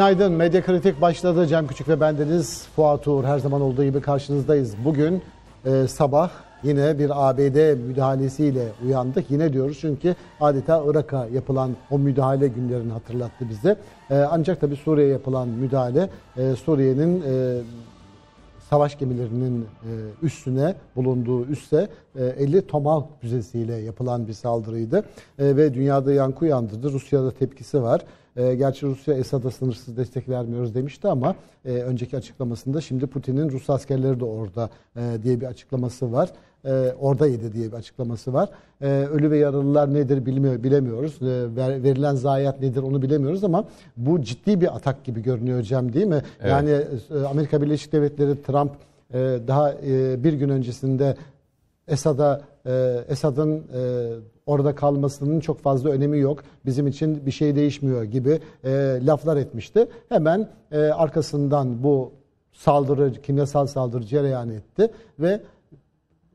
Günaydın. Medya Kritik başladı. Cem Küçük ve bendeniz Fuat Uğur. Her zaman olduğu gibi karşınızdayız. Bugün e, sabah yine bir ABD müdahalesiyle uyandık. Yine diyoruz çünkü adeta Irak'a yapılan o müdahale günlerini hatırlattı bize. E, ancak tabii Suriye'ye yapılan müdahale e, Suriye'nin e, savaş gemilerinin e, üstüne bulunduğu üsse 50 e, Tomahawk füzesiyle yapılan bir saldırıydı e, ve dünyada yankı uyandırdı. Rusya'da tepkisi var. Ee, gerçi Rusya Esad'a sınırsız destek vermiyoruz demişti ama e, önceki açıklamasında şimdi Putin'in Rus askerleri de orada e, diye bir açıklaması var e, oradaydı diye bir açıklaması var. ölü ve yaralılar nedir bilmiyor, bilemiyoruz. verilen zayiat nedir onu bilemiyoruz ama bu ciddi bir atak gibi görünüyor Cem değil mi? Evet. Yani Amerika Birleşik Devletleri Trump daha bir gün öncesinde Esad'a Esad'ın orada kalmasının çok fazla önemi yok. Bizim için bir şey değişmiyor gibi e, laflar etmişti. Hemen e, arkasından bu saldırı, kimyasal saldırı cereyan etti ve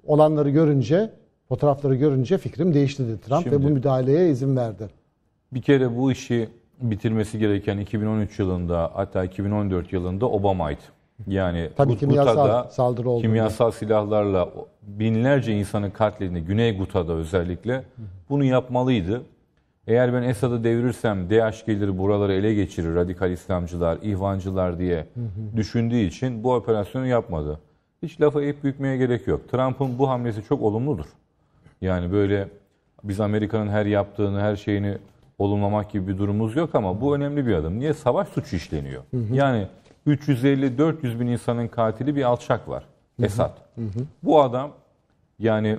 olanları görünce, fotoğrafları görünce fikrim değişti dedi Trump Şimdi, ve bu müdahaleye izin verdi. Bir kere bu işi bitirmesi gereken 2013 yılında hatta 2014 yılında Obama'ydı. Yani Tabii kimyasal Guta'da, saldırı oldu. Kimyasal silahlarla binlerce insanın katledildi. Güney Guta'da özellikle. Bunu yapmalıydı. Eğer ben Esad'ı devirirsem DH gelir buraları ele geçirir radikal İslamcılar, ihvancılar diye düşündüğü için bu operasyonu yapmadı. Hiç lafa eğip bükmeye gerek yok. Trump'ın bu hamlesi çok olumludur. Yani böyle biz Amerika'nın her yaptığını, her şeyini olumlamak gibi bir durumumuz yok ama bu önemli bir adım. Niye? Savaş suçu işleniyor. Hı hı. Yani 350-400 bin insanın katili bir alçak var. Hı-hı. Hı-hı. Bu adam yani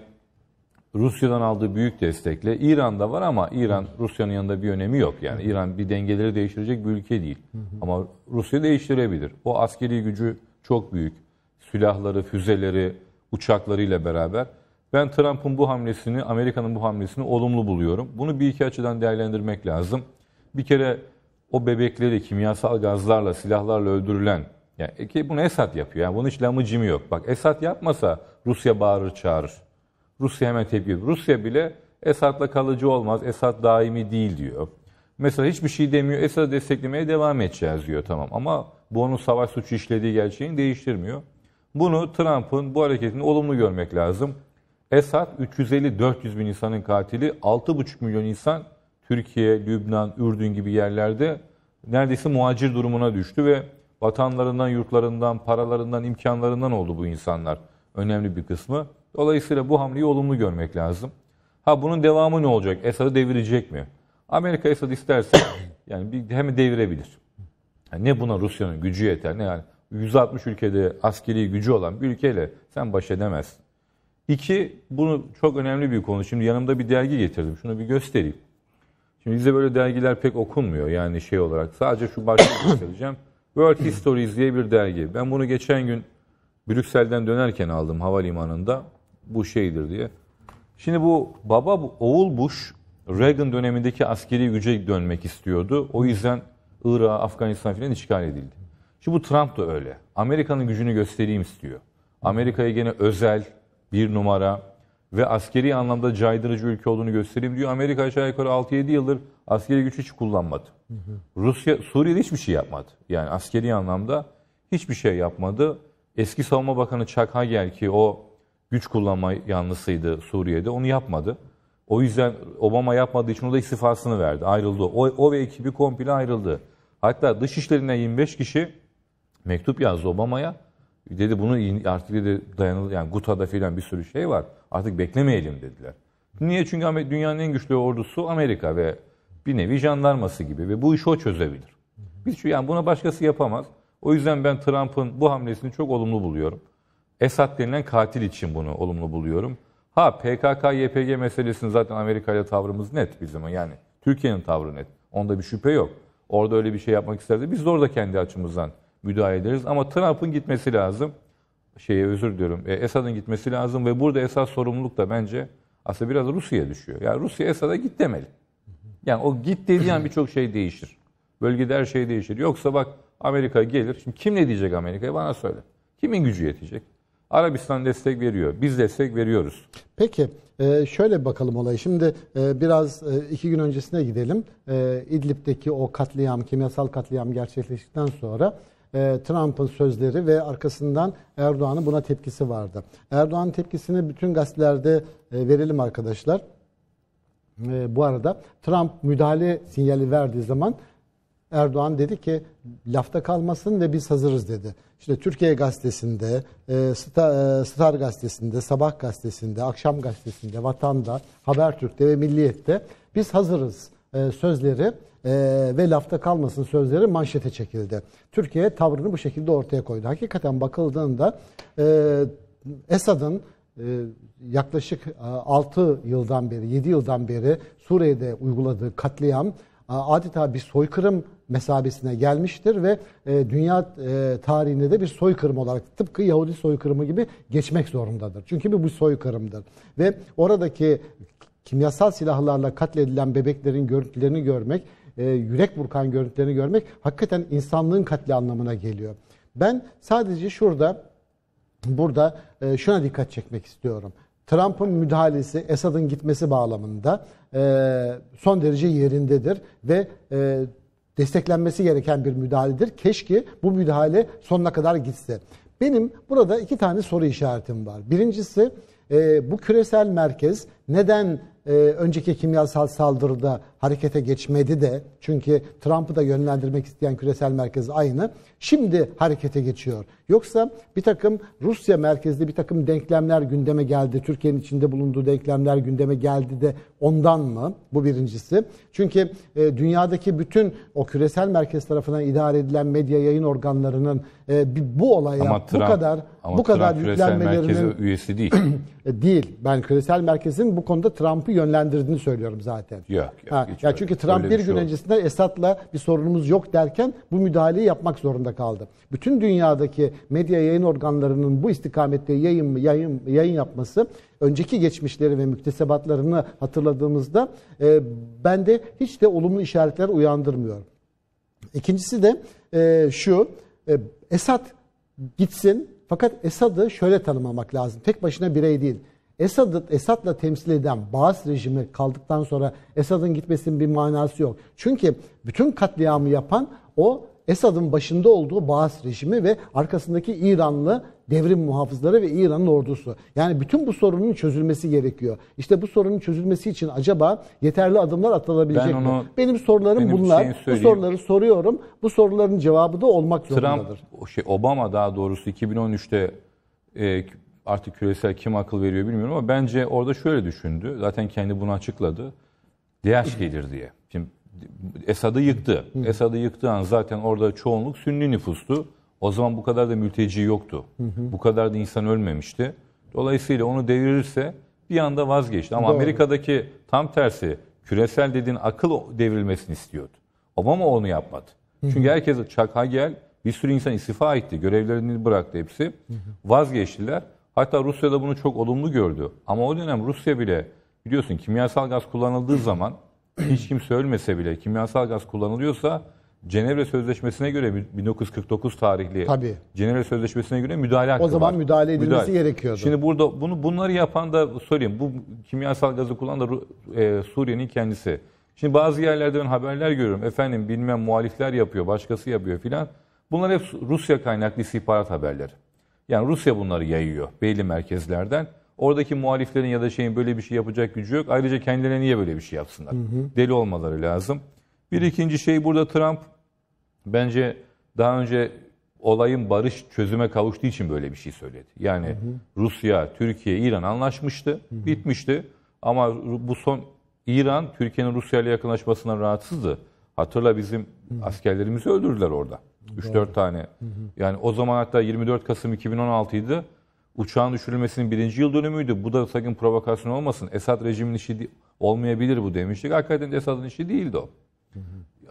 Rusya'dan aldığı büyük destekle İran'da var ama İran Rusya'nın yanında bir önemi yok. Yani İran bir dengeleri değiştirecek bir ülke değil. Hı hı. Ama Rusya değiştirebilir. O askeri gücü çok büyük. Silahları, füzeleri, uçaklarıyla beraber. Ben Trump'ın bu hamlesini, Amerika'nın bu hamlesini olumlu buluyorum. Bunu bir iki açıdan değerlendirmek lazım. Bir kere o bebekleri kimyasal gazlarla, silahlarla öldürülen yani e, ki bunu Esad yapıyor. Yani bunun hiç lamı cimi yok. Bak Esad yapmasa Rusya bağırır çağırır. Rusya hemen tepki Rusya bile Esad'la kalıcı olmaz. Esad daimi değil diyor. Mesela hiçbir şey demiyor. Esad'ı desteklemeye devam edeceğiz diyor tamam. Ama bu onun savaş suçu işlediği gerçeğini değiştirmiyor. Bunu Trump'ın bu hareketini olumlu görmek lazım. Esad 350-400 bin insanın katili, 6,5 milyon insan Türkiye, Lübnan, Ürdün gibi yerlerde neredeyse muhacir durumuna düştü ve vatanlarından, yurtlarından, paralarından, imkanlarından oldu bu insanlar. Önemli bir kısmı. Dolayısıyla bu hamleyi olumlu görmek lazım. Ha bunun devamı ne olacak? Esad'ı devirecek mi? Amerika Esad isterse yani bir, hem devirebilir. Yani ne buna Rusya'nın gücü yeter ne yani 160 ülkede askeri gücü olan bir ülkeyle sen baş edemezsin. İki, bunu çok önemli bir konu. Şimdi yanımda bir dergi getirdim. Şunu bir göstereyim. Şimdi bizde böyle dergiler pek okunmuyor yani şey olarak. Sadece şu başlığı göstereceğim. World Histories diye bir dergi. Ben bunu geçen gün Brüksel'den dönerken aldım havalimanında. Bu şeydir diye. Şimdi bu baba bu, oğul Bush Reagan dönemindeki askeri güce dönmek istiyordu. O yüzden Irak, Afganistan filan işgal edildi. Şimdi bu Trump da öyle. Amerika'nın gücünü göstereyim istiyor. Amerika'yı gene özel bir numara ve askeri anlamda caydırıcı ülke olduğunu göstereyim diyor. Amerika aşağı yukarı 6-7 yıldır askeri güç hiç kullanmadı. Hı hı. Rusya, Suriye'de hiçbir şey yapmadı. Yani askeri anlamda hiçbir şey yapmadı. Eski Savunma Bakanı Chuck Hagel ki o güç kullanma yanlısıydı Suriye'de onu yapmadı. O yüzden Obama yapmadığı için o da istifasını verdi, ayrıldı. O, o ve ekibi komple ayrıldı. Hatta dışişlerinden 25 kişi mektup yazdı Obama'ya. Dedi bunu artık dedi dayanıl yani Guta'da filan bir sürü şey var. Artık beklemeyelim dediler. Niye? Çünkü dünyanın en güçlü ordusu Amerika ve bir nevi jandarması gibi ve bu işi o çözebilir. Biz şu yani buna başkası yapamaz. O yüzden ben Trump'ın bu hamlesini çok olumlu buluyorum. Esad denilen katil için bunu olumlu buluyorum. Ha PKK YPG meselesini zaten Amerika ile tavrımız net bizim yani Türkiye'nin tavrı net. Onda bir şüphe yok. Orada öyle bir şey yapmak isterdi. Biz de orada kendi açımızdan müdahale ederiz. Ama Trump'ın gitmesi lazım. Şeye özür diliyorum. E, Esad'ın gitmesi lazım ve burada esas sorumluluk da bence aslında biraz Rusya'ya düşüyor. Yani Rusya Esad'a git demeli. Yani o git dediği an birçok şey değişir. Bölgede her şey değişir. Yoksa bak Amerika gelir. Şimdi kim ne diyecek Amerika'ya bana söyle. Kimin gücü yetecek? Arabistan destek veriyor. Biz destek veriyoruz. Peki e, şöyle bakalım olayı. Şimdi e, biraz iki gün öncesine gidelim. İdlib'deki o katliam, kimyasal katliam gerçekleştikten sonra e, Trump'ın sözleri ve arkasından Erdoğan'ın buna tepkisi vardı. Erdoğan'ın tepkisini bütün gazetelerde e, verelim arkadaşlar. E, bu arada Trump müdahale sinyali verdiği zaman Erdoğan dedi ki lafta kalmasın ve biz hazırız dedi. İşte Türkiye gazetesinde, e, Star, gazetesinde, Sabah gazetesinde, Akşam gazetesinde, Vatan'da, Habertürk'te ve Milliyet'te biz hazırız sözleri ee, ve lafta kalmasın sözleri manşete çekildi. Türkiye tavrını bu şekilde ortaya koydu. Hakikaten bakıldığında e, Esad'ın e, yaklaşık 6 e, yıldan beri, 7 yıldan beri Suriye'de uyguladığı katliam adeta bir soykırım mesabesine gelmiştir ve dünya tarihinde de bir soykırım olarak tıpkı Yahudi soykırımı gibi geçmek zorundadır. Çünkü bu, bir soykırımdır. Ve oradaki kimyasal silahlarla katledilen bebeklerin görüntülerini görmek e, yürek burkan görüntülerini görmek hakikaten insanlığın katli anlamına geliyor. Ben sadece şurada, burada e, şuna dikkat çekmek istiyorum. Trump'ın müdahalesi Esad'ın gitmesi bağlamında e, son derece yerindedir ve e, desteklenmesi gereken bir müdahaledir. Keşke bu müdahale sonuna kadar gitse. Benim burada iki tane soru işaretim var. Birincisi e, bu küresel merkez neden e, önceki kimyasal saldırıda harekete geçmedi de çünkü Trump'ı da yönlendirmek isteyen küresel merkez aynı. Şimdi harekete geçiyor. Yoksa bir takım Rusya merkezli bir takım denklemler gündeme geldi. Türkiye'nin içinde bulunduğu denklemler gündeme geldi de ondan mı? Bu birincisi. Çünkü e, dünyadaki bütün o küresel merkez tarafından idare edilen medya yayın organlarının e, bu olaya ama Trump, bu kadar ama bu kadar Trump yüklenmelerinin üyesi değil. değil. Ben küresel merkezin bu konuda Trump'ı yönlendirdiğini söylüyorum zaten. Yok. yok ha, ya çünkü Trump bir, bir şey gün şey öncesinde Esad'la bir sorunumuz yok derken bu müdahaleyi yapmak zorunda kaldı. Bütün dünyadaki medya yayın organlarının bu istikamette yayın yayın yayın yapması önceki geçmişleri ve müktesebatlarını hatırladığımızda e, bende hiç de olumlu işaretler uyandırmıyor. İkincisi de e, şu e, Esad gitsin fakat Esad'ı şöyle tanımlamak lazım. Tek başına birey değil. Esad'ı Esad'la temsil eden Baas rejimi kaldıktan sonra Esad'ın gitmesinin bir manası yok. Çünkü bütün katliamı yapan o Esad'ın başında olduğu Baas rejimi ve arkasındaki İranlı devrim muhafızları ve İran'ın ordusu. Yani bütün bu sorunun çözülmesi gerekiyor. İşte bu sorunun çözülmesi için acaba yeterli adımlar atılabilecek ben onu, mi? Benim sorularım benim bunlar. Bu soruları soruyorum. Bu soruların cevabı da olmak zorundadır. Trump, şey, Obama daha doğrusu 2013'te e, artık küresel kim akıl veriyor bilmiyorum ama bence orada şöyle düşündü. Zaten kendi bunu açıkladı. Diyaş gelir diye. Şimdi Esad'ı yıktı. Esad'ı yıktığı an zaten orada çoğunluk Sünni nüfustu. O zaman bu kadar da mülteci yoktu. Bu kadar da insan ölmemişti. Dolayısıyla onu devirirse bir anda vazgeçti. Ama Doğru. Amerika'daki tam tersi küresel dediğin akıl devrilmesini istiyordu. Obama onu yapmadı. Çünkü herkes çaka gel bir sürü insan istifa etti. Görevlerini bıraktı hepsi. Vazgeçtiler. Hatta Rusya da bunu çok olumlu gördü. Ama o dönem Rusya bile biliyorsun kimyasal gaz kullanıldığı zaman hiç kimse ölmese bile kimyasal gaz kullanılıyorsa Cenevre Sözleşmesi'ne göre 1949 tarihli Tabii. Cenevre Sözleşmesi'ne göre müdahale hakkı O zaman var. müdahale edilmesi müdahale. gerekiyordu. Şimdi burada bunu bunları yapan da söyleyeyim. Bu kimyasal gazı kullanan da e, Suriye'nin kendisi. Şimdi bazı yerlerde ben haberler görüyorum. Efendim bilmem muhalifler yapıyor, başkası yapıyor filan. Bunlar hep Rusya kaynaklı istihbarat haberleri. Yani Rusya bunları yayıyor belli merkezlerden. Oradaki muhaliflerin ya da şeyin böyle bir şey yapacak gücü yok. Ayrıca kendilerine niye böyle bir şey yapsınlar? Hı hı. Deli olmaları lazım. Bir ikinci şey burada Trump bence daha önce olayın barış çözüme kavuştuğu için böyle bir şey söyledi. Yani hı hı. Rusya, Türkiye, İran anlaşmıştı, hı hı. bitmişti. Ama bu son İran Türkiye'nin Rusya ile yakınlaşmasından rahatsızdı. Hatırla bizim hı hı. askerlerimizi öldürdüler orada. 3-4 tane. Hı hı. Yani o zaman hatta 24 Kasım 2016 idi. Uçağın düşürülmesinin birinci yıl dönümüydü. Bu da sakın provokasyon olmasın. Esad rejimin işi olmayabilir bu demiştik. Hakikaten de Esad'ın işi değildi o. Hı hı.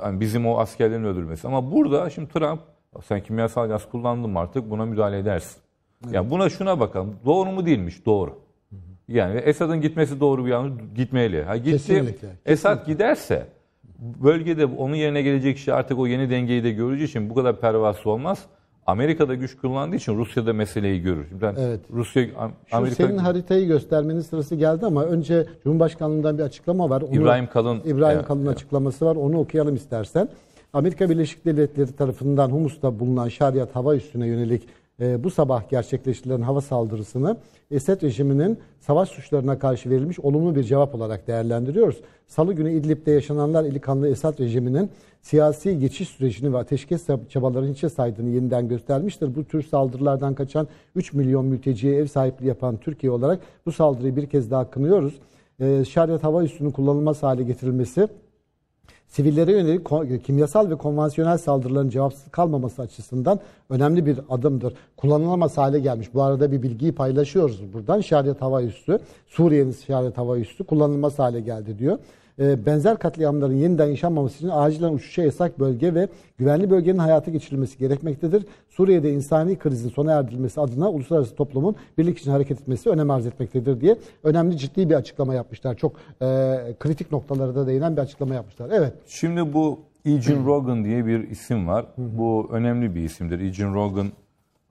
Yani bizim o askerlerin öldürülmesi. Ama burada şimdi Trump sen kimyasal gaz kullandın mı artık buna müdahale edersin. Evet. Ya yani buna şuna bakalım. Doğru mu değilmiş? Doğru. Hı hı. Yani Esad'ın gitmesi doğru bir yanı gitmeli. Ha gitti. Kesinlikle. Esad Kesinlikle. giderse bölgede onun yerine gelecek kişi artık o yeni dengeyi de göreceği için bu kadar pervasız olmaz. Amerika'da güç kullandığı için Rusya'da meseleyi görür. Ben evet. Rusya Amerika Şu senin haritayı göstermenin sırası geldi ama önce Cumhurbaşkanlığından bir açıklama var. Onu, İbrahim Kalın İbrahim yani, Kalın açıklaması var. Onu okuyalım istersen. Amerika Birleşik Devletleri tarafından Humus'ta bulunan Şariyat hava üssüne yönelik e, bu sabah gerçekleştirilen hava saldırısını Esed rejiminin savaş suçlarına karşı verilmiş olumlu bir cevap olarak değerlendiriyoruz. Salı günü İdlib'de yaşananlar İlikanlı Esad rejiminin siyasi geçiş sürecini ve ateşkes çabalarını hiçe saydığını yeniden göstermiştir. Bu tür saldırılardan kaçan 3 milyon mülteciye ev sahipliği yapan Türkiye olarak bu saldırıyı bir kez daha kınıyoruz. E, ee, şeriat hava üssünün kullanılmaz hale getirilmesi sivillere yönelik kimyasal ve konvansiyonel saldırıların cevapsız kalmaması açısından önemli bir adımdır. Kullanılamaz hale gelmiş. Bu arada bir bilgiyi paylaşıyoruz buradan. İşaret hava üssü, Suriye'nin işaret hava üssü kullanılmaz hale geldi diyor. Ee, benzer katliamların yeniden yaşanmaması için acilen uçuşa yasak bölge ve güvenli bölgenin hayata geçirilmesi gerekmektedir. Suriye'de insani krizin sona erdirilmesi adına uluslararası toplumun birlik için hareket etmesi önem arz etmektedir diye önemli ciddi bir açıklama yapmışlar. Çok e, kritik noktalara da değinen bir açıklama yapmışlar. Evet. Şimdi bu Eugene Rogan diye bir isim var. bu önemli bir isimdir. Eugene Rogan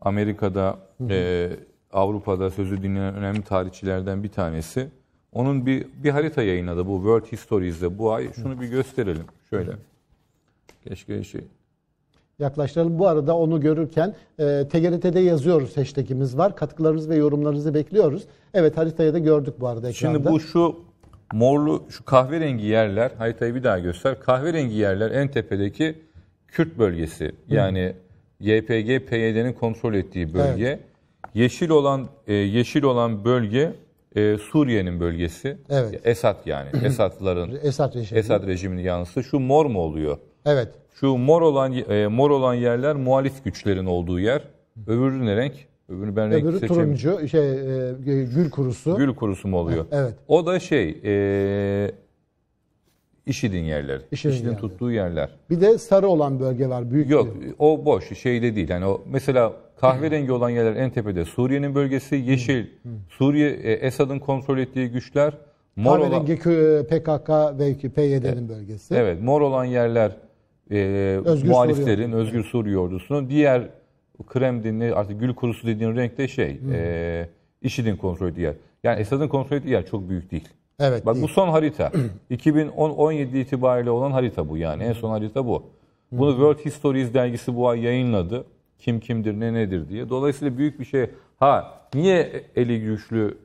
Amerika'da, e, Avrupa'da sözü dinleyen önemli tarihçilerden bir tanesi. Onun bir, bir harita yayınladı bu World Histories'de bu ay. Şunu bir gösterelim. Şöyle. Keşke şey yaklaştıralım. Bu arada onu görürken e, TGRT'de yazıyoruz hashtagimiz var. Katkılarınızı ve yorumlarınızı bekliyoruz. Evet haritayı da gördük bu arada ekranda. Şimdi bu şu morlu şu kahverengi yerler haritayı bir daha göster. Kahverengi yerler en tepedeki Kürt bölgesi. Yani Hı. YPG PYD'nin kontrol ettiği bölge. Evet. Yeşil olan e, yeşil olan bölge e, Suriye'nin bölgesi. Evet. Esad yani. Esadların Esad, rejimi. Esad rejimini yanlısı. Şu mor mu oluyor? Evet. Şu mor olan e, mor olan yerler muhalif güçlerin olduğu yer. Öbürü ne renk? Öbürü ben renk Öbürü turuncu, şey, e, gül kurusu. Gül kurusu mu oluyor? Evet. O da şey, e, IŞİD'in yerleri. İşidin IŞİD'in yerleri. tuttuğu yerler. Bir de sarı olan bölge var. Büyük Yok, bir. o boş, şeyde değil. Yani o mesela Kahverengi olan yerler en tepede Suriye'nin bölgesi, yeşil Suriye e, Esad'ın kontrol ettiği güçler, mor olan Kahverengi kö- PKK ve PYD'nin e, bölgesi. evet mor olan yerler e, Özgür muhaliflerin, Suriye. Özgür Suriye ordusunun, diğer Kremlin'li artık gül kurusu dediğin renkte şey, e, IŞİD'in kontrol ettiği yer. Yani Esad'ın kontrol ettiği yer çok büyük değil. Evet. Bak değil. bu son harita. 2017 itibariyle olan harita bu yani. En son harita bu. Bunu World Histories dergisi bu ay yayınladı. Kim kimdir, ne nedir diye. Dolayısıyla büyük bir şey. Ha niye eli güçlü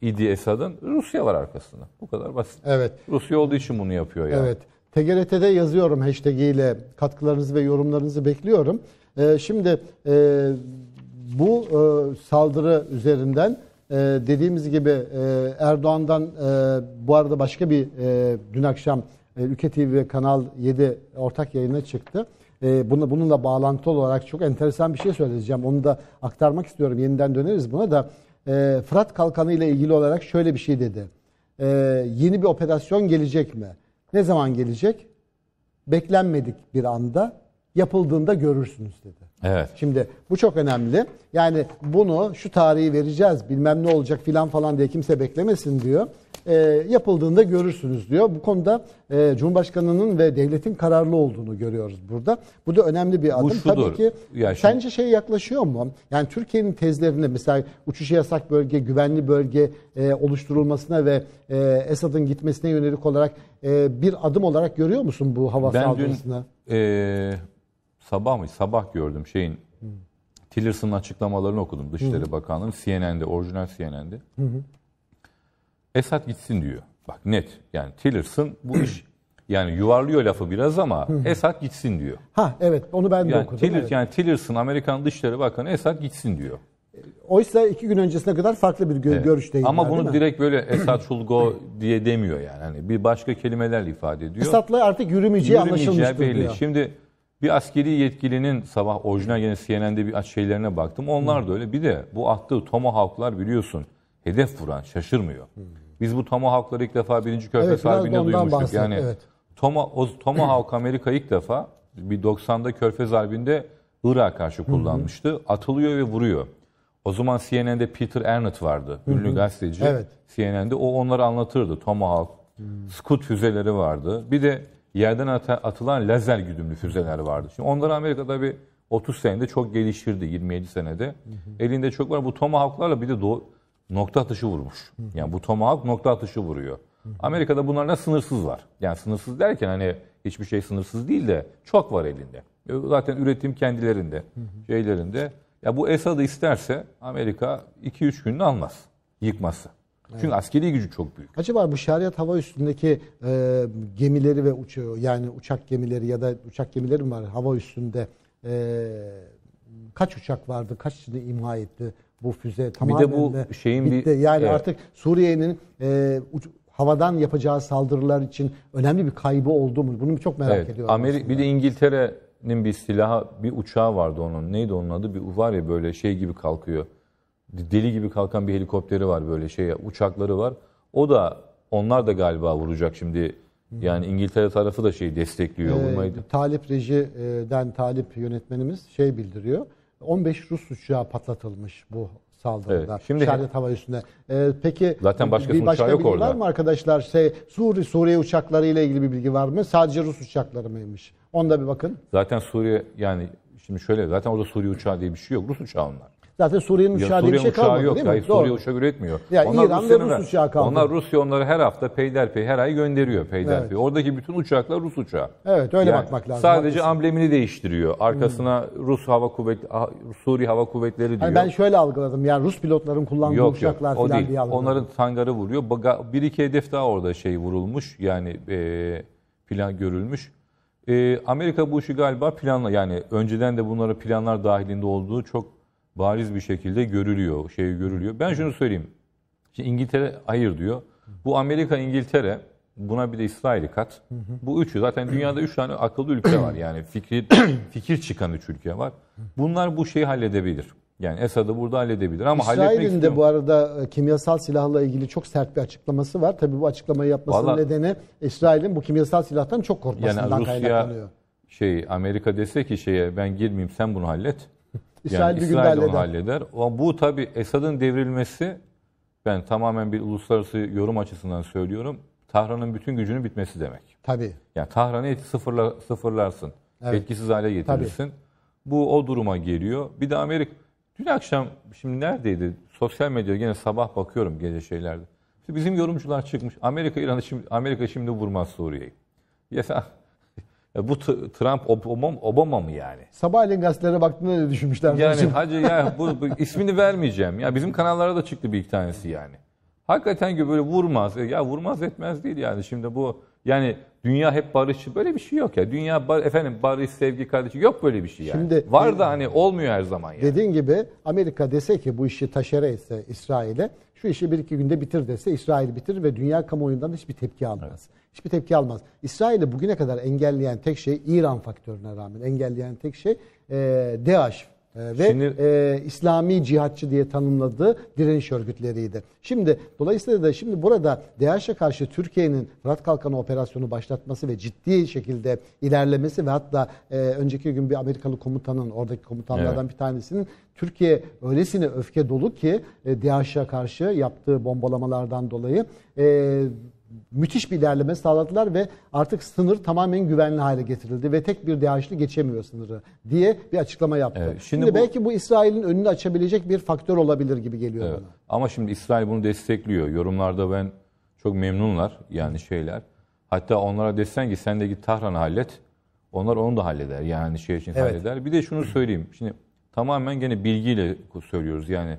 idi Esad'ın? Rusya var arkasında. Bu kadar basit. Evet. Rusya olduğu için bunu yapıyor yani. Evet. TGRT'de yazıyorum hashtag ile katkılarınızı ve yorumlarınızı bekliyorum. Ee, şimdi e, bu e, saldırı üzerinden e, dediğimiz gibi e, Erdoğan'dan e, bu arada başka bir e, dün akşam e, Ülke TV ve Kanal 7 ortak yayına çıktı e, bunu, bununla bağlantılı olarak çok enteresan bir şey söyleyeceğim. Onu da aktarmak istiyorum. Yeniden döneriz buna da. E, Fırat Kalkanı ile ilgili olarak şöyle bir şey dedi. E, yeni bir operasyon gelecek mi? Ne zaman gelecek? Beklenmedik bir anda yapıldığında görürsünüz dedi. Evet. Şimdi bu çok önemli. Yani bunu şu tarihi vereceğiz bilmem ne olacak filan falan diye kimse beklemesin diyor. E, yapıldığında görürsünüz diyor. Bu konuda e, Cumhurbaşkanı'nın ve devletin kararlı olduğunu görüyoruz burada. Bu da önemli bir adım. Bu şudur. Tabii ki yani şimdi... sence şey yaklaşıyor mu? Yani Türkiye'nin tezlerinde mesela uçuşu yasak bölge, güvenli bölge e, oluşturulmasına ve e, Esad'ın gitmesine yönelik olarak e, bir adım olarak görüyor musun bu hava ben Dün, e, sabah mı sabah gördüm şeyin hmm. Tillerson'ın açıklamalarını okudum Dışişleri hmm. Bakanlığı'nın CNN'de orijinal CNN'de. Hmm. Esad gitsin diyor. Bak net yani Tillerson bu iş yani yuvarlıyor lafı biraz ama Esat gitsin diyor. Ha evet onu ben de yani okudum. Tiller, evet. Yani Tillerson Amerikan Dışişleri Bakanı Esat gitsin diyor. Oysa iki gün öncesine kadar farklı bir gö- evet. görüşteydi. Ama bunu direkt böyle Esat Şulgo diye demiyor yani. Hani bir başka kelimelerle ifade ediyor. Esat'la artık yürümeyeceği, yürümeyeceği anlaşılmıştır belli. diyor. Şimdi bir askeri yetkilinin sabah orijinal yine CNN'de bir şeylerine baktım. Onlar da öyle. Bir de bu attığı Tomahawk'lar biliyorsun hedef vuran şaşırmıyor. Biz bu Tomahawk'ları ilk defa Birinci Körfez evet, Harbi'nde duymuştuk. yani evet. Toma, o Tomahawk Amerika ilk defa bir 90'da Körfez Harbi'nde Irak'a karşı kullanmıştı. Atılıyor ve vuruyor. O zaman CNN'de Peter Ernst vardı. Ünlü gazeteci. Evet. CNN'de o onları anlatırdı. Tomahawk, Scud füzeleri vardı. Bir de yerden atılan lazer güdümlü füzeler vardı. Şimdi onları Amerika'da bir 30 senede çok geliştirdi 27 senede. Hı hı. Elinde çok var. Bu Tomahawk'larla bir de nokta atışı vurmuş. Hı hı. Yani bu Tomahawk nokta atışı vuruyor. Hı hı. Amerika'da bunlarla sınırsız var. Yani sınırsız derken hani hiçbir şey sınırsız değil de çok var elinde. E, zaten üretim kendilerinde, hı hı. şeylerinde. Ya bu Esad'ı isterse Amerika 2-3 gününü almaz yıkması. Çünkü evet. askeri gücü çok büyük. Acaba bu şeriat hava üstündeki e, gemileri ve uça yani uçak gemileri ya da uçak gemileri mi var hava üstünde e, kaç uçak vardı, kaçını imha etti bu füze tamamen bir de bu şeyin bitti. bir yani evet. artık Suriye'nin e, uç, havadan yapacağı saldırılar için önemli bir kaybı oldu mu? Bunu çok merak evet. ediyorum. Ameri bir de İngiltere'nin bir silahı, bir uçağı vardı onun. Neydi onun adı? Bir var ya böyle şey gibi kalkıyor deli gibi kalkan bir helikopteri var böyle şey uçakları var. O da onlar da galiba vuracak şimdi. Yani İngiltere tarafı da şeyi destekliyor ee, Talip Reji'den Talip yönetmenimiz şey bildiriyor. 15 Rus uçağı patlatılmış bu saldırıda. Evet, şimdi Şerdet Hava Üssü'ne. Ee, peki zaten başka bir başka yok bilgi orada. var mı arkadaşlar? Şey, Suri Suriye uçakları ile ilgili bir bilgi var mı? Sadece Rus uçakları mıymış? Onda bir bakın. Zaten Suriye yani şimdi şöyle zaten orada Suriye uçağı diye bir şey yok. Rus uçağı onlar. Zaten Suriye'nin uçağı diye bir şey kalmadı yok. değil mi? Hayır, Doğru. Suriye uçak üretmiyor. Yani onlar İran Rusya'nın, ve Rus uçağı kaldı. Onlar Rusya onları her hafta peyderpey her ay gönderiyor peyderpey. Evet. Oradaki bütün uçaklar Rus uçağı. Evet öyle yani bakmak lazım. Sadece haklısın. amblemini değiştiriyor. Arkasına hmm. Rus Hava Kuvvet Suriye Hava Kuvvetleri diyor. Yani ben şöyle algıladım yani Rus pilotların kullandığı yok, uçaklar yok, o falan değil. diye algıladım. Onların tangarı vuruyor. bir iki hedef daha orada şey vurulmuş yani e, plan görülmüş. E, Amerika bu işi galiba planla yani önceden de bunlara planlar dahilinde olduğu çok bariz bir şekilde görülüyor, şey görülüyor. Ben şunu söyleyeyim. Şimdi İngiltere hayır diyor. Bu Amerika, İngiltere, buna bir de İsrail kat. Bu üçü zaten dünyada üç tane akıllı ülke var yani fikir fikir çıkan üç ülke var. Bunlar bu şeyi halledebilir. Yani Esad'ı burada halledebilir ama İsrail'in de bu arada e, kimyasal silahla ilgili çok sert bir açıklaması var. Tabii bu açıklamayı yapmasının Vallahi, nedeni İsrail'in bu kimyasal silahtan çok korkmasından yani Rusya, kaynaklanıyor. Şey Amerika dese ki şeye ben girmeyeyim sen bunu hallet. İsrail yani İsrail gün onu halleder. bu tabi Esad'ın devrilmesi ben tamamen bir uluslararası yorum açısından söylüyorum. Tahran'ın bütün gücünün bitmesi demek. Tabi. Yani Tahran'ı sıfırla, sıfırlarsın. Evet. Etkisiz hale getirirsin. Tabii. Bu o duruma geliyor. Bir de Amerika dün akşam şimdi neredeydi? Sosyal medya yine sabah bakıyorum gece şeylerde. İşte bizim yorumcular çıkmış. Amerika İran'ı şimdi Amerika şimdi vurmaz Suriye'yi. Ya e bu Trump Obama, Obama mı yani? Sabahleyin gazetelere baktığında ne düşünmüşler? Yani hacı ya bu, bu ismini vermeyeceğim. Ya bizim kanallara da çıktı bir iki tanesi yani. Hakikaten ki böyle vurmaz. E, ya vurmaz etmez değil yani. Şimdi bu yani dünya hep barışçı böyle bir şey yok ya. Dünya bar, efendim barış, sevgi, kardeşi yok böyle bir şey yani. Şimdi, Var da hani olmuyor her zaman yani. Dediğin gibi Amerika dese ki bu işi taşere etse İsrail'e şu işi bir iki günde bitir dese İsrail bitirir ve dünya kamuoyundan hiçbir tepki almaz. Evet. Hiçbir tepki almaz. İsrail'i bugüne kadar engelleyen tek şey İran faktörüne rağmen engelleyen tek şey e, DAEŞ ee, ve Şimdi, e, İslami cihatçı diye tanımladığı direniş örgütleriydi. Şimdi dolayısıyla da şimdi burada DAEŞ'e karşı Türkiye'nin Fırat Kalkanı operasyonu başlatması ve ciddi şekilde ilerlemesi ve hatta e, önceki gün bir Amerikalı komutanın oradaki komutanlardan evet. bir tanesinin Türkiye öylesine öfke dolu ki e, DAEŞ'e karşı yaptığı bombalamalardan dolayı e, müthiş bir ilerleme sağladılar ve artık sınır tamamen güvenli hale getirildi ve tek bir DAEŞ'li geçemiyor sınırı diye bir açıklama yaptı. Evet, şimdi şimdi bu... belki bu İsrail'in önünü açabilecek bir faktör olabilir gibi geliyor evet. bana. Ama şimdi İsrail bunu destekliyor. Yorumlarda ben çok memnunlar yani şeyler. Hatta onlara desen ki sen de git Tahran'ı hallet. Onlar onu da halleder. Yani şey için evet. halleder. Bir de şunu söyleyeyim. Şimdi tamamen gene bilgiyle söylüyoruz. Yani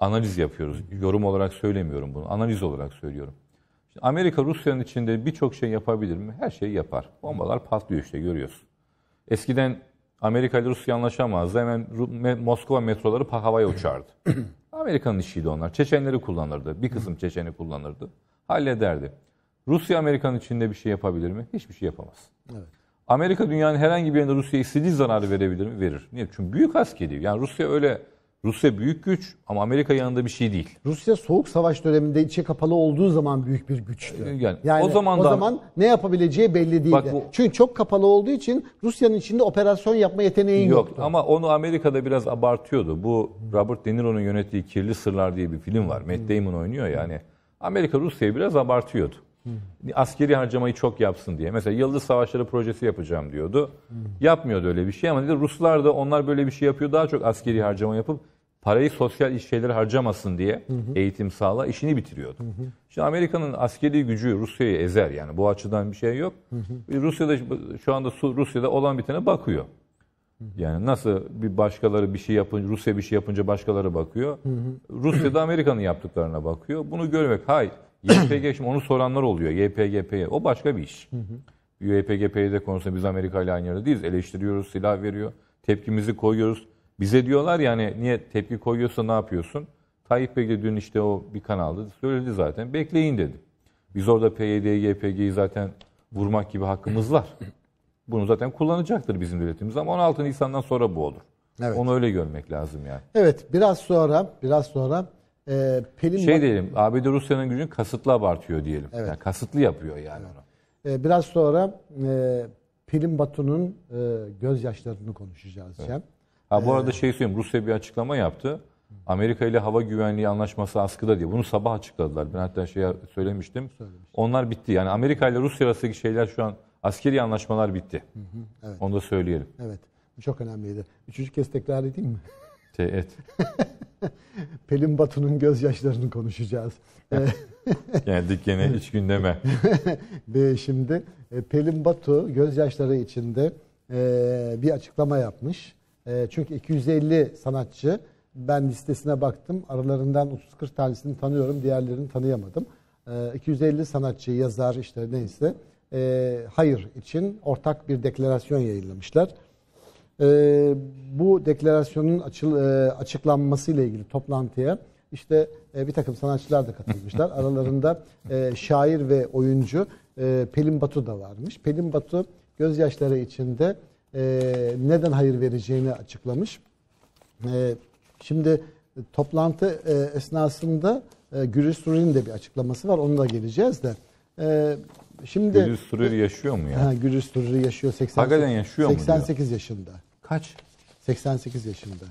analiz yapıyoruz. Yorum olarak söylemiyorum bunu. Analiz olarak söylüyorum. Amerika Rusya'nın içinde birçok şey yapabilir mi? Her şeyi yapar. Bombalar patlıyor işte görüyorsun. Eskiden Amerika ile Rusya anlaşamazdı. Hemen Moskova metroları havaya uçardı. Amerika'nın işiydi onlar. Çeçenleri kullanırdı. Bir kısım Çeçeni kullanırdı. Hallederdi. Rusya Amerika'nın içinde bir şey yapabilir mi? Hiçbir şey yapamaz. Evet. Amerika dünyanın herhangi bir yerinde Rusya'ya istediği zararı verebilir mi? Verir. Niye? Çünkü büyük askeri. Yani Rusya öyle Rusya büyük güç ama Amerika yanında bir şey değil. Rusya soğuk savaş döneminde içe kapalı olduğu zaman büyük bir güçtü. Yani, yani o zaman o zaman ne yapabileceği belli değildi. Bak bu, Çünkü çok kapalı olduğu için Rusya'nın içinde operasyon yapma yeteneği yok, yoktu. Ama onu Amerika'da biraz abartıyordu. Bu Robert De Niro'nun yönettiği Kirli Sırlar diye bir film var. Matt Damon oynuyor yani. Amerika Rusya'yı biraz abartıyordu. Askeri harcamayı çok yapsın diye. Mesela Yıldız Savaşları projesi yapacağım diyordu. Yapmıyordu öyle bir şey ama dedi Ruslar da onlar böyle bir şey yapıyor. Daha çok askeri harcama yapıp parayı sosyal şeylere harcamasın diye hı hı. eğitim sağla işini bitiriyordu. Hı hı. Şimdi Amerika'nın askeri gücü Rusya'yı ezer yani bu açıdan bir şey yok. Hı hı. Rusya'da şu anda Rusya'da olan bitene bakıyor. Yani nasıl bir başkaları bir şey yapınca Rusya bir şey yapınca başkaları bakıyor. Hı hı. Rusya'da Amerika'nın yaptıklarına bakıyor. Bunu görmek hay YPG şimdi onu soranlar oluyor. YPGP o başka bir iş. Hı hı. YPGP'de konusunda biz Amerika ile aynı yerde değiliz. Eleştiriyoruz, silah veriyor, tepkimizi koyuyoruz bize diyorlar ya hani, niye tepki koyuyorsa ne yapıyorsun? Tayyip Bey de dün işte o bir kanalda söyledi zaten. Bekleyin dedi. Biz orada PYD'yi, YPG'yi zaten vurmak gibi hakkımız var. Bunu zaten kullanacaktır bizim devletimiz ama 16 Nisan'dan sonra bu olur. Evet. Onu öyle görmek lazım yani. Evet biraz sonra biraz sonra e, Pelin... Şey diyelim ABD Rusya'nın gücünü kasıtlı abartıyor diyelim. Evet. Yani kasıtlı yapıyor yani evet. E, biraz sonra e, Pelin Batu'nun e, gözyaşlarını konuşacağız evet. Cem. Ha bu ee, arada şey söyleyeyim. Rusya bir açıklama yaptı. Amerika ile hava güvenliği anlaşması askıda diye. Bunu sabah açıkladılar. Ben hatta şey söylemiştim. Söylemiş. Onlar bitti. Yani Amerika ile Rusya arasındaki şeyler şu an askeri anlaşmalar bitti. Hı hı, evet. Onu da söyleyelim. Evet. çok önemliydi. Üçüncü kez tekrar edeyim mi? Şey, Pelin Batu'nun gözyaşlarını konuşacağız. Geldik gene iç gündeme. Şimdi e, Pelin Batu gözyaşları içinde e, bir açıklama yapmış. Ee, çünkü 250 sanatçı ben listesine baktım. Aralarından 30-40 tanesini tanıyorum. Diğerlerini tanıyamadım. 250 ee, sanatçı, yazar işte neyse ee, hayır için ortak bir deklarasyon yayınlamışlar. bu deklarasyonun e, açıklanması ile ilgili toplantıya işte e, bir takım sanatçılar da katılmışlar. Aralarında e, şair ve oyuncu Pelin Batu da varmış. Pelin Batu gözyaşları içinde ee, neden hayır vereceğini açıklamış. Ee, şimdi toplantı e, esnasında e, Gürüz Suri'nin de bir açıklaması var. Onu da geleceğiz de. Ee, şimdi Gürüz Suri yaşıyor mu ya? Yani? Gürüz Suri yaşıyor. 80, yaşıyor 88 mu? yaşında. Kaç? 88 yaşında.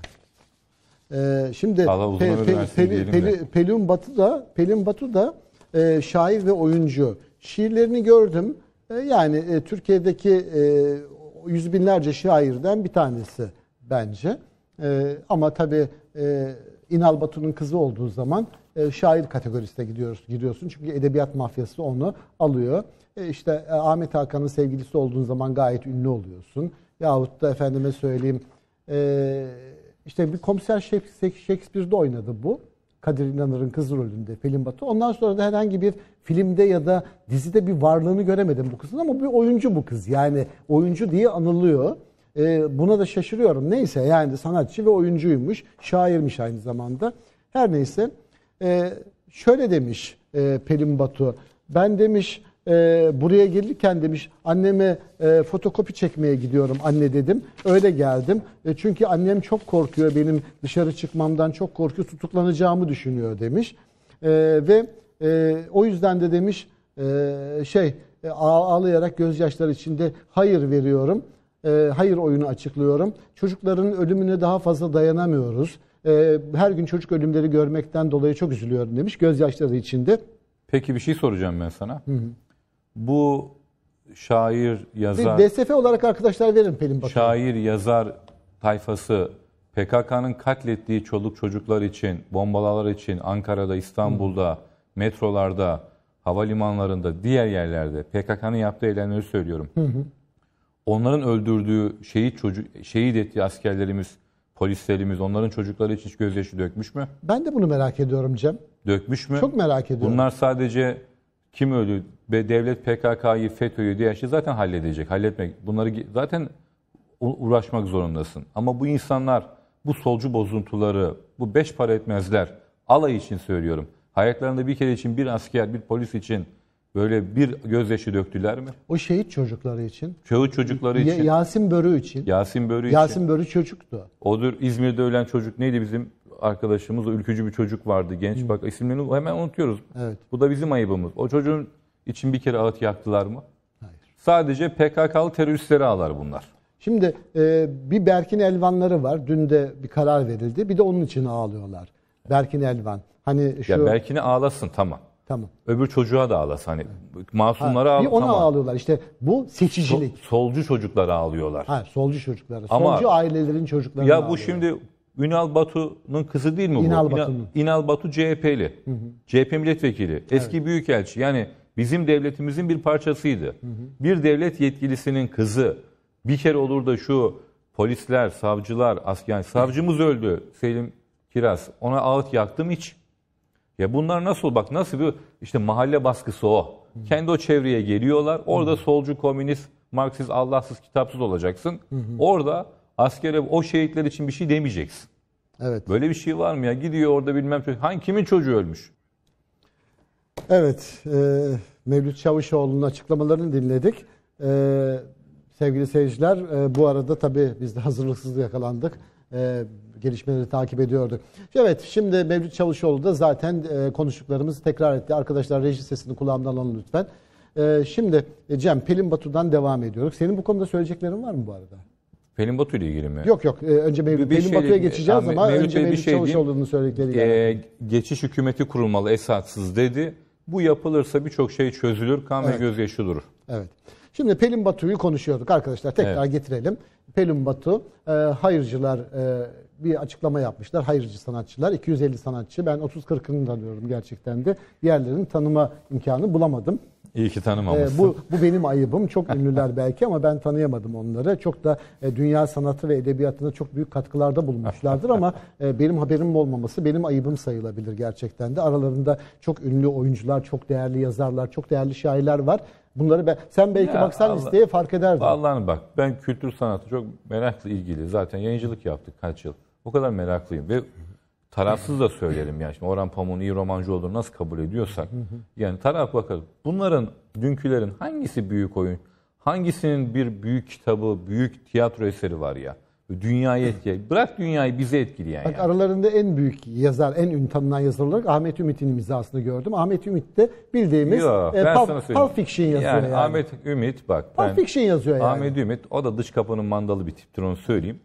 şimdi pe, pe, Peli, Peli, Pelin Batu da Pelin Batu da e, şair ve oyuncu. Şiirlerini gördüm. E, yani e, Türkiye'deki e, yüz binlerce şairden bir tanesi bence. E, ama tabii e, İnal Batu'nun kızı olduğu zaman e, şair kategorisine gidiyoruz, giriyorsun. Çünkü edebiyat mafyası onu alıyor. E, işte e, Ahmet Hakan'ın sevgilisi olduğun zaman gayet ünlü oluyorsun. Yahut da efendime söyleyeyim e, işte bir komiser Shakespeare'de oynadı bu. Kadir İnanır'ın kız rolünde Pelin Batu. Ondan sonra da herhangi bir filmde ya da dizide bir varlığını göremedim bu kızın ama bir oyuncu bu kız. Yani oyuncu diye anılıyor. E, buna da şaşırıyorum. Neyse yani sanatçı ve oyuncuymuş. Şairmiş aynı zamanda. Her neyse. E, şöyle demiş e, Pelin Batu. Ben demiş e, buraya gelirken demiş anneme e, fotokopi çekmeye gidiyorum anne dedim. Öyle geldim. E, çünkü annem çok korkuyor benim dışarı çıkmamdan çok korkuyor tutuklanacağımı düşünüyor demiş. E, ve e, o yüzden de demiş e, şey e, ağlayarak gözyaşları içinde hayır veriyorum. E, hayır oyunu açıklıyorum. Çocukların ölümüne daha fazla dayanamıyoruz. E, her gün çocuk ölümleri görmekten dolayı çok üzülüyorum demiş gözyaşları içinde. Peki bir şey soracağım ben sana. Hı hı bu şair, yazar... DSF olarak arkadaşlar verin Pelin Bakan. Şair, yazar tayfası PKK'nın katlettiği çoluk çocuklar için, bombalalar için Ankara'da, İstanbul'da, Hı. metrolarda, havalimanlarında, diğer yerlerde PKK'nın yaptığı eylemleri söylüyorum. Hı hı. Onların öldürdüğü, şehit çocuk şehit ettiği askerlerimiz, polislerimiz onların çocukları için hiç gözyaşı dökmüş mü? Ben de bunu merak ediyorum Cem. Dökmüş mü? Çok merak ediyorum. Bunlar sadece kim öldü, devlet PKK'yı, FETÖ'yü, DEAŞ'ı şey zaten halledecek. Halletmek, bunları zaten uğraşmak zorundasın. Ama bu insanlar, bu solcu bozuntuları, bu beş para etmezler, alay için söylüyorum. Hayatlarında bir kere için bir asker, bir polis için böyle bir gözyaşı döktüler mi? O şehit çocukları için. Çoğu çocukları için. Yasin Börü için. Yasin Börü için. Yasin Börü çocuktu. Odur İzmir'de ölen çocuk neydi bizim arkadaşımız, ülkücü bir çocuk vardı genç. Hı. Bak isimlerini hemen unutuyoruz. Evet. Bu da bizim ayıbımız. O çocuğun için bir kere ağıt yaktılar mı? Hayır. Sadece PKK'lı teröristleri ağlar bunlar. Şimdi e, bir Berkin Elvanları var. Dün de bir karar verildi. Bir de onun için ağlıyorlar. Berkin Elvan. Hani şu... Ya Berkin'e ağlasın tamam. Tamam. Öbür çocuğa da ağlas hani masumlara ağlıyor. Bir ona tamam. ağlıyorlar İşte bu seçicilik. Sol, solcu çocuklara ağlıyorlar. Ha solcu çocuklara. Ama solcu ailelerin çocukları. Ya bu ağlıyorlar. şimdi Ünal Batu'nun kızı değil mi bu? İnal Batu'nun. İnal Batu CHP'li. Hı hı. CHP milletvekili. Eski evet. büyükelçi. Yani bizim devletimizin bir parçasıydı. Hı hı. Bir devlet yetkilisinin kızı bir kere olur da şu polisler, savcılar, asker, yani savcımız öldü Selim Kiraz. Ona ağıt yaktım hiç. Ya bunlar nasıl bak nasıl bir işte mahalle baskısı o. Hı. Kendi o çevreye geliyorlar. Orada hı. solcu, komünist, marksist, Allahsız, kitapsız olacaksın. Hı hı. Orada askere o şehitler için bir şey demeyeceksin. Evet. Böyle bir şey var mı ya? Gidiyor orada bilmem hangi kimin çocuğu ölmüş? Evet. E, Mevlüt Çavuşoğlu'nun açıklamalarını dinledik. E, sevgili seyirciler e, bu arada tabii biz de hazırlıksız yakalandık. E, gelişmeleri takip ediyorduk. Evet şimdi Mevlüt Çavuşoğlu da zaten e, konuştuklarımızı tekrar etti. Arkadaşlar reji sesini kulağımdan alın lütfen. E, şimdi e, Cem Pelin Batu'dan devam ediyoruz. Senin bu konuda söyleyeceklerin var mı bu arada? Pelin Batu ile ilgili mi? Yok yok. Ee, önce Mevlüt bir Pelin şey Batu'ya geçeceğiz ama Mevlüt önce Bey Mevlüt şey Çavuşoğlu'nun söyledikleri. E, geçiş hükümeti kurulmalı esatsız dedi. Bu yapılırsa birçok şey çözülür, kan evet. ve gözyaşı durur. Evet. Şimdi Pelin Batu'yu konuşuyorduk arkadaşlar. Tekrar evet. getirelim. Pelin Batu, e, hayırcılar e, bir açıklama yapmışlar. Hayırcı sanatçılar, 250 sanatçı. Ben 30-40'ını tanıyorum gerçekten de. Diğerlerinin tanıma imkanı bulamadım. İyi ki tanımamışsın. Ee, bu, bu benim ayıbım. Çok ünlüler belki ama ben tanıyamadım onları. Çok da e, dünya sanatı ve edebiyatına çok büyük katkılarda bulunmuşlardır ama e, benim haberim olmaması benim ayıbım sayılabilir gerçekten de. Aralarında çok ünlü oyuncular, çok değerli yazarlar, çok değerli şairler var. Bunları ben, sen belki ya baksan listeye fark ederdin. Vallahi bak ben kültür sanatı çok meraklı ilgili. Zaten yayıncılık yaptık kaç yıl. O kadar meraklıyım ve tarafsız da söyleyelim yani. Şimdi Orhan Pamuk'un iyi romancı olduğunu nasıl kabul ediyorsak. yani taraf bakalım. Bunların, dünkülerin hangisi büyük oyun? Hangisinin bir büyük kitabı, büyük tiyatro eseri var ya? Dünyayı etkileyen. Bırak dünyayı bize etkileyen Bak, yani. aralarında en büyük yazar, en ün tanınan yazar olarak Ahmet Ümit'in imzasını gördüm. Ahmet Ümit de bildiğimiz Yo, e, Fiction yazıyor yani. yani. Ahmet Ümit bak. Pulp ben, Fiction yazıyor yani. Ahmet Ümit o da dış kapının mandalı bir tiptir onu söyleyeyim.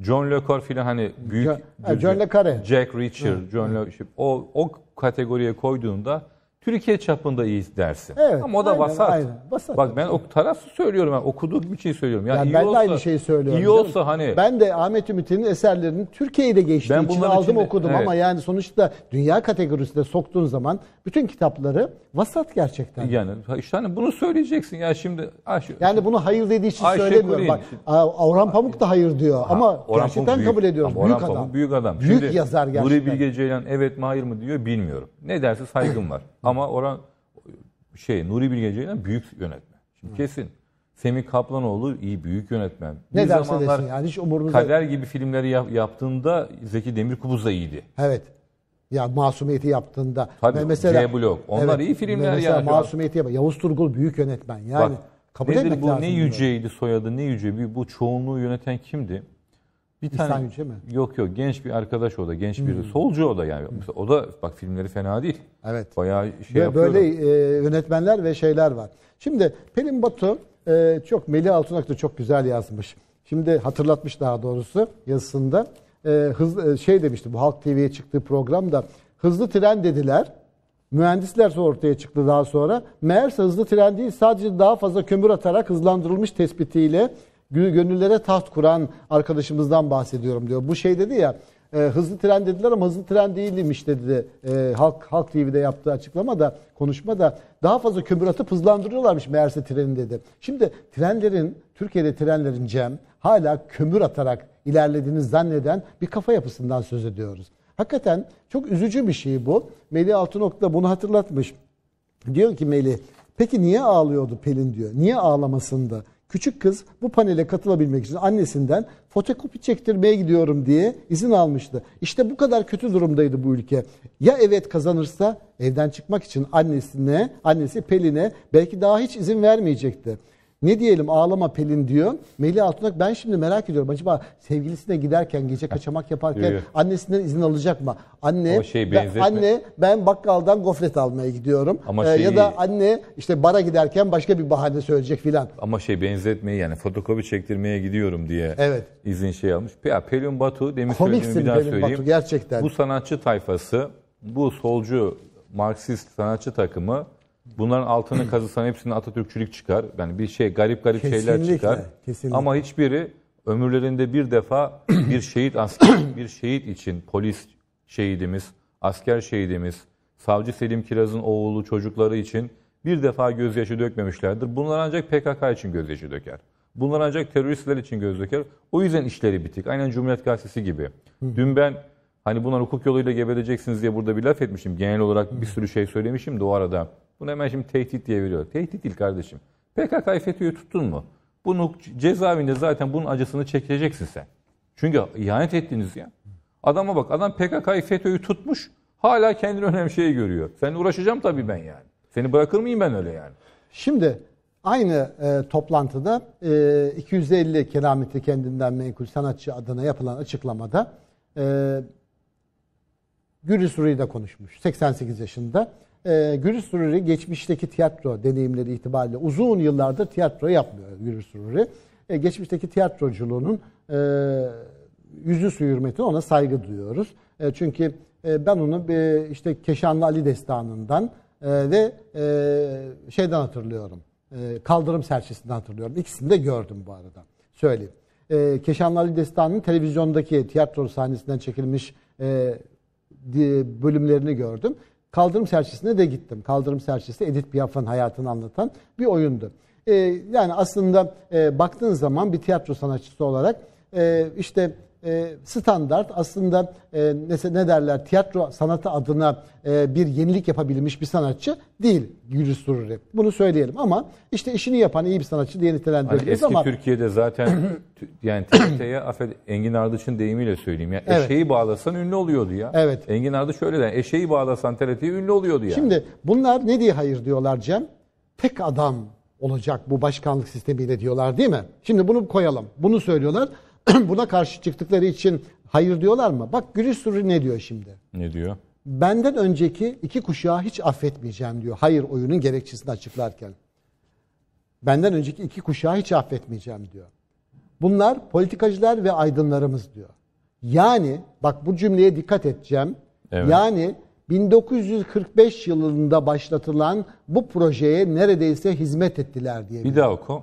John Le Carre filan hani büyük John, John Le Carre. Jack Reacher, John Le o o kategoriye koyduğunda Türkiye çapında iyiyiz dersin. Evet, Ama o da aynen, vasat. Aynen, vasat. Bak ben o tarafı söylüyorum. Ben okuduğum için şey söylüyorum. Yani, yani ben olsa, de aynı şeyi söylüyorum. İyi olsa hani. Ben de Ahmet Ümit'in eserlerini Türkiye'de geçtiği ben için aldım içinde, okudum evet. ama yani sonuçta dünya kategorisinde soktuğun zaman bütün kitapları vasat gerçekten. Yani işte hani bunu söyleyeceksin ya şimdi. Ayşe, yani bunu hayır dediği için Ayşe söylemiyorum. Bak, Orhan Pamuk da hayır diyor ha, ama Orhan gerçekten Pamuk kabul ediyorum. büyük Orhan adam. Pamuk büyük adam. Büyük şimdi, yazar gerçekten. Nuri Bilge Ceylan evet mi hayır mı diyor bilmiyorum. Ne derse saygım var. Ama Ama oran şey Nuri Bilge Ceylan büyük yönetmen. Şimdi Hı. kesin. Semih Kaplanoğlu iyi büyük yönetmen. Ne bir derse zamanlar desin yani hiç umurumda. Kader gibi filmleri yap, yaptığında Zeki Demirkubuz da iyiydi. Evet. Ya Masumiyeti yaptığında. Tabii mesela, C Blok. Onlar evet, iyi filmler mesela yani. Masumiyeti yap. Yavuz Turgul büyük yönetmen yani. Bak, kabul nedir etmek bu, lazım. Ne Yüce'ydi soyadı ne Yüce? Bu çoğunluğu yöneten kimdi? Bir İhsan tane Gülçe mi? Yok yok genç bir arkadaş o da genç bir hmm. solcu o da yani. Hmm. O da bak filmleri fena değil. Evet. Bayağı şey Böyle, böyle e, yönetmenler ve şeyler var. Şimdi Pelin Batu e, çok Melih Altunak da çok güzel yazmış. Şimdi hatırlatmış daha doğrusu yazısında. E, hız, e, şey demişti bu Halk TV'ye çıktığı programda hızlı tren dediler. Mühendisler ortaya çıktı daha sonra. Meğerse hızlı tren değil sadece daha fazla kömür atarak hızlandırılmış tespitiyle gönüllere taht kuran arkadaşımızdan bahsediyorum diyor. Bu şey dedi ya e, hızlı tren dediler ama hızlı tren değilmiş dedi e, Halk Halk TV'de yaptığı konuşma da daha fazla kömür atıp hızlandırıyorlarmış meğerse treni dedi. Şimdi trenlerin Türkiye'de trenlerin Cem hala kömür atarak ilerlediğini zanneden bir kafa yapısından söz ediyoruz. Hakikaten çok üzücü bir şey bu. Melih Altınok da bunu hatırlatmış. Diyor ki Melih peki niye ağlıyordu Pelin diyor. Niye ağlamasında? Küçük kız bu panele katılabilmek için annesinden fotokopi çektirmeye gidiyorum diye izin almıştı. İşte bu kadar kötü durumdaydı bu ülke. Ya evet kazanırsa evden çıkmak için annesine, annesi Pelin'e belki daha hiç izin vermeyecekti. Ne diyelim ağlama Pelin diyor. Melih Altunak ben şimdi merak ediyorum. Acaba sevgilisine giderken gece kaçamak yaparken annesinden izin alacak mı? Anne şey ben, anne ben bakkaldan gofret almaya gidiyorum. Ama Ee, ya şey- da anne işte bara giderken başka bir bahane söyleyecek filan. Ama şey benzetmeyi yani fotokopi çektirmeye gidiyorum diye Evet. izin şey almış. Ya Pelin Batu demiş söylediğimi Komiksin bir daha Pelin söyleyeyim. Batu gerçekten. Bu sanatçı tayfası, bu solcu Marksist sanatçı takımı Bunların altını kazısan hepsinin Atatürkçülük çıkar. Yani bir şey garip garip kesinlikle, şeyler çıkar. Kesinlikle. Ama hiçbiri ömürlerinde bir defa bir şehit asker, bir şehit için polis şehidimiz, asker şehidimiz, savcı Selim Kiraz'ın oğlu çocukları için bir defa gözyaşı dökmemişlerdir. Bunlar ancak PKK için gözyaşı döker. Bunlar ancak teröristler için göz döker. O yüzden işleri bitik. Aynen Cumhuriyet Gazetesi gibi. Dün ben hani bunlar hukuk yoluyla gebereceksiniz diye burada bir laf etmişim, Genel olarak bir sürü şey söylemişim de o arada bunu hemen şimdi tehdit diye veriyor. Tehdit değil kardeşim. PKK'yı FETÖ'yü tuttun mu? Bunu cezaevinde zaten bunun acısını çekeceksin sen. Çünkü ihanet ettiniz ya. Adama bak adam PKK'yı FETÖ'yü tutmuş hala kendini önemli şey görüyor. Seninle uğraşacağım tabii ben yani. Seni bırakır mıyım ben öyle yani? Şimdi aynı e, toplantıda e, 250 kerameti kendinden menkul sanatçı adına yapılan açıklamada e, Gürüz Rui konuşmuş. 88 yaşında e, Gürüz Sururi geçmişteki tiyatro deneyimleri itibariyle uzun yıllardır tiyatro yapmıyor Gürüz Sururi. E, geçmişteki tiyatroculuğunun e, yüzü su hürmeti ona saygı duyuyoruz. E, çünkü e, ben onu e, işte Keşanlı Ali Destanı'ndan e, ve e, şeyden hatırlıyorum. E, Kaldırım Serçesi'nden hatırlıyorum. İkisini de gördüm bu arada. Söyleyeyim. E, Keşanlı Ali Destanı'nın televizyondaki tiyatro sahnesinden çekilmiş e, bölümlerini gördüm. Kaldırım Serçesi'ne de gittim. Kaldırım Serçesi Edith Piaf'ın hayatını anlatan bir oyundu. E, yani aslında e, baktığın zaman bir tiyatro sanatçısı olarak e, işte e, standart aslında e, ne, derler tiyatro sanatı adına e, bir yenilik yapabilmiş bir sanatçı değil Gürüz Sururi. Bunu söyleyelim ama işte işini yapan iyi bir sanatçı diye nitelendirebiliriz hani eski Türkiye'de zaten yani TRT'ye affet Engin Ardıç'ın deyimiyle söyleyeyim. Yani evet. Eşeği bağlasan ünlü oluyordu ya. Evet. Engin Ardıç öyle der. Eşeği bağlasan TRT'ye ünlü oluyordu yani. Şimdi bunlar ne diye hayır diyorlar Cem? Tek adam olacak bu başkanlık sistemiyle diyorlar değil mi? Şimdi bunu koyalım. Bunu söylüyorlar. buna karşı çıktıkları için hayır diyorlar mı? Bak Gülüş ne diyor şimdi? Ne diyor? Benden önceki iki kuşağı hiç affetmeyeceğim diyor. Hayır oyunun gerekçesini açıklarken. Benden önceki iki kuşağı hiç affetmeyeceğim diyor. Bunlar politikacılar ve aydınlarımız diyor. Yani bak bu cümleye dikkat edeceğim. Evet. Yani 1945 yılında başlatılan bu projeye neredeyse hizmet ettiler diye. Bir daha oku.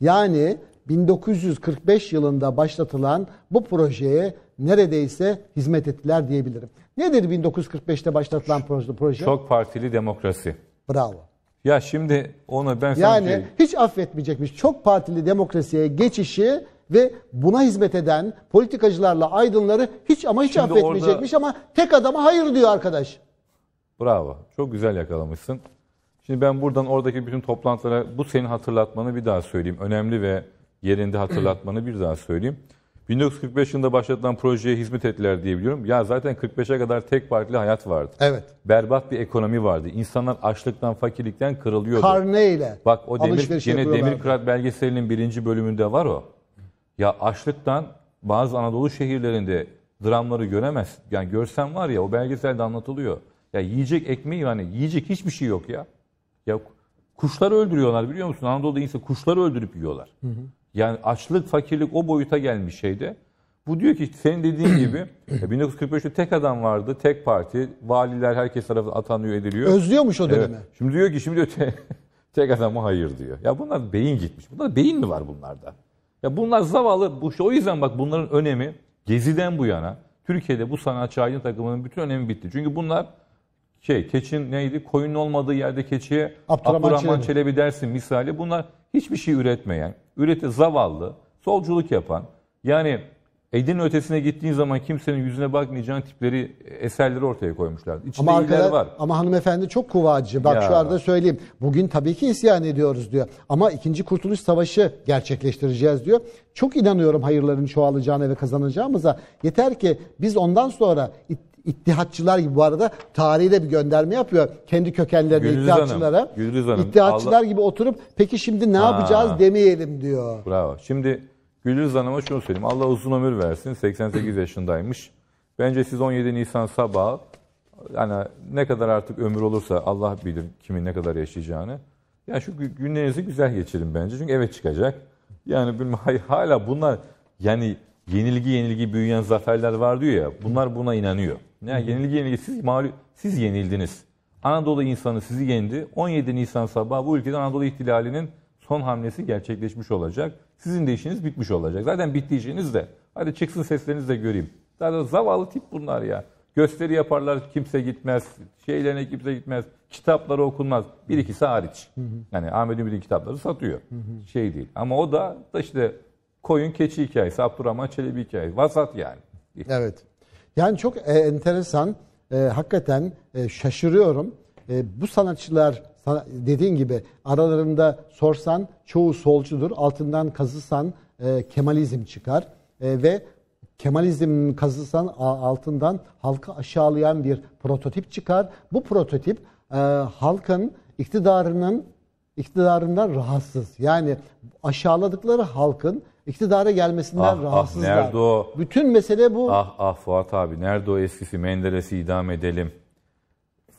Yani 1945 yılında başlatılan bu projeye neredeyse hizmet ettiler diyebilirim. Nedir 1945'te başlatılan proje? Çok partili demokrasi. Bravo. Ya şimdi ona ben Yani hiç affetmeyecekmiş. Çok partili demokrasiye geçişi ve buna hizmet eden politikacılarla aydınları hiç ama hiç şimdi affetmeyecekmiş orada... ama tek adama hayır diyor arkadaş. Bravo. Çok güzel yakalamışsın. Şimdi ben buradan oradaki bütün toplantılara bu senin hatırlatmanı bir daha söyleyeyim. Önemli ve yerinde hatırlatmanı bir daha söyleyeyim. 1945 yılında başlatılan projeye hizmet ettiler diye biliyorum. Ya zaten 45'e kadar tek partili hayat vardı. Evet. Berbat bir ekonomi vardı. İnsanlar açlıktan, fakirlikten kırılıyordu. Karneyle. Bak o demir, yine Demir Kırat belgeselinin birinci bölümünde var o. Ya açlıktan bazı Anadolu şehirlerinde dramları göremez. Yani görsen var ya o belgeselde anlatılıyor. Ya yiyecek ekmeği yani yiyecek hiçbir şey yok ya. Ya kuşları öldürüyorlar biliyor musun? Anadolu'da insan kuşları öldürüp yiyorlar. Hı hı. Yani açlık, fakirlik o boyuta gelmiş şeydi. Bu diyor ki senin dediğin gibi 1945'te e, tek adam vardı, tek parti. Valiler herkes tarafından atanıyor, ediliyor. Özlüyormuş o dönemi. Evet. Şimdi diyor ki şimdi diyor te, tek adama hayır diyor. Ya bunlar beyin gitmiş. Bunlar beyin mi var bunlarda? Ya bunlar zavallı. Bu o yüzden bak bunların önemi geziden bu yana Türkiye'de bu sanatçı aydın takımının bütün önemi bitti. Çünkü bunlar şey keçin neydi? Koyunun olmadığı yerde keçiye Abdurrahman, Abdurrahman Çelebi. Çelebi dersin misali. Bunlar hiçbir şey üretmeyen, üreti zavallı, solculuk yapan, yani Edin ötesine gittiğin zaman kimsenin yüzüne bakmayacağın tipleri e, eserleri ortaya koymuşlar. İçinde ama arkada, var. Ama hanımefendi çok kuvacı. Bak ya. şu arada söyleyeyim. Bugün tabii ki isyan ediyoruz diyor. Ama ikinci Kurtuluş Savaşı gerçekleştireceğiz diyor. Çok inanıyorum hayırların çoğalacağına ve kazanacağımıza. Yeter ki biz ondan sonra İttihatçılar gibi bu arada tarihi de bir gönderme yapıyor. Kendi kökenlerine Gülüz İttihatçılara. Hanım, Gülüz Allah... gibi oturup peki şimdi ne ha. yapacağız demeyelim diyor. Bravo. Şimdi Gülüz Hanım'a şunu söyleyeyim. Allah uzun ömür versin. 88 yaşındaymış. Bence siz 17 Nisan sabahı yani ne kadar artık ömür olursa Allah bilir kimin ne kadar yaşayacağını. yani şu günlerinizi güzel geçirin bence. Çünkü evet çıkacak. Yani hala bunlar yani yenilgi yenilgi büyüyen zaferler var diyor ya. Bunlar buna inanıyor. Ne yani yenilgi yenilgi siz mağlu siz yenildiniz. Anadolu insanı sizi yendi. 17 Nisan sabahı bu ülkede Anadolu ihtilalinin son hamlesi gerçekleşmiş olacak. Sizin de işiniz bitmiş olacak. Zaten bitti işiniz de. Hadi çıksın seslerinizi de göreyim. Zaten zavallı tip bunlar ya. Gösteri yaparlar kimse gitmez. Şeylerine kimse gitmez. Kitapları okunmaz. Bir ikisi hariç. Hı Yani Ahmet Ümit'in kitapları satıyor. Şey değil. Ama o da, da işte koyun keçi hikayesi. Abdurrahman Çelebi hikayesi. Vasat yani. Evet. Yani çok e, enteresan. E, hakikaten e, şaşırıyorum. E, bu sanatçılar dediğin gibi aralarında sorsan çoğu solcudur. Altından kazısan e, Kemalizm çıkar. E, ve Kemalizm kazısan altından halkı aşağılayan bir prototip çıkar. Bu prototip e, halkın iktidarının iktidarından rahatsız. Yani aşağıladıkları halkın iktidara gelmesinden ah, ah rahatsızlar. Ah, nerede o? Bütün mesele bu. Ah ah Fuat abi nerede o eskisi Menderes'i idam edelim.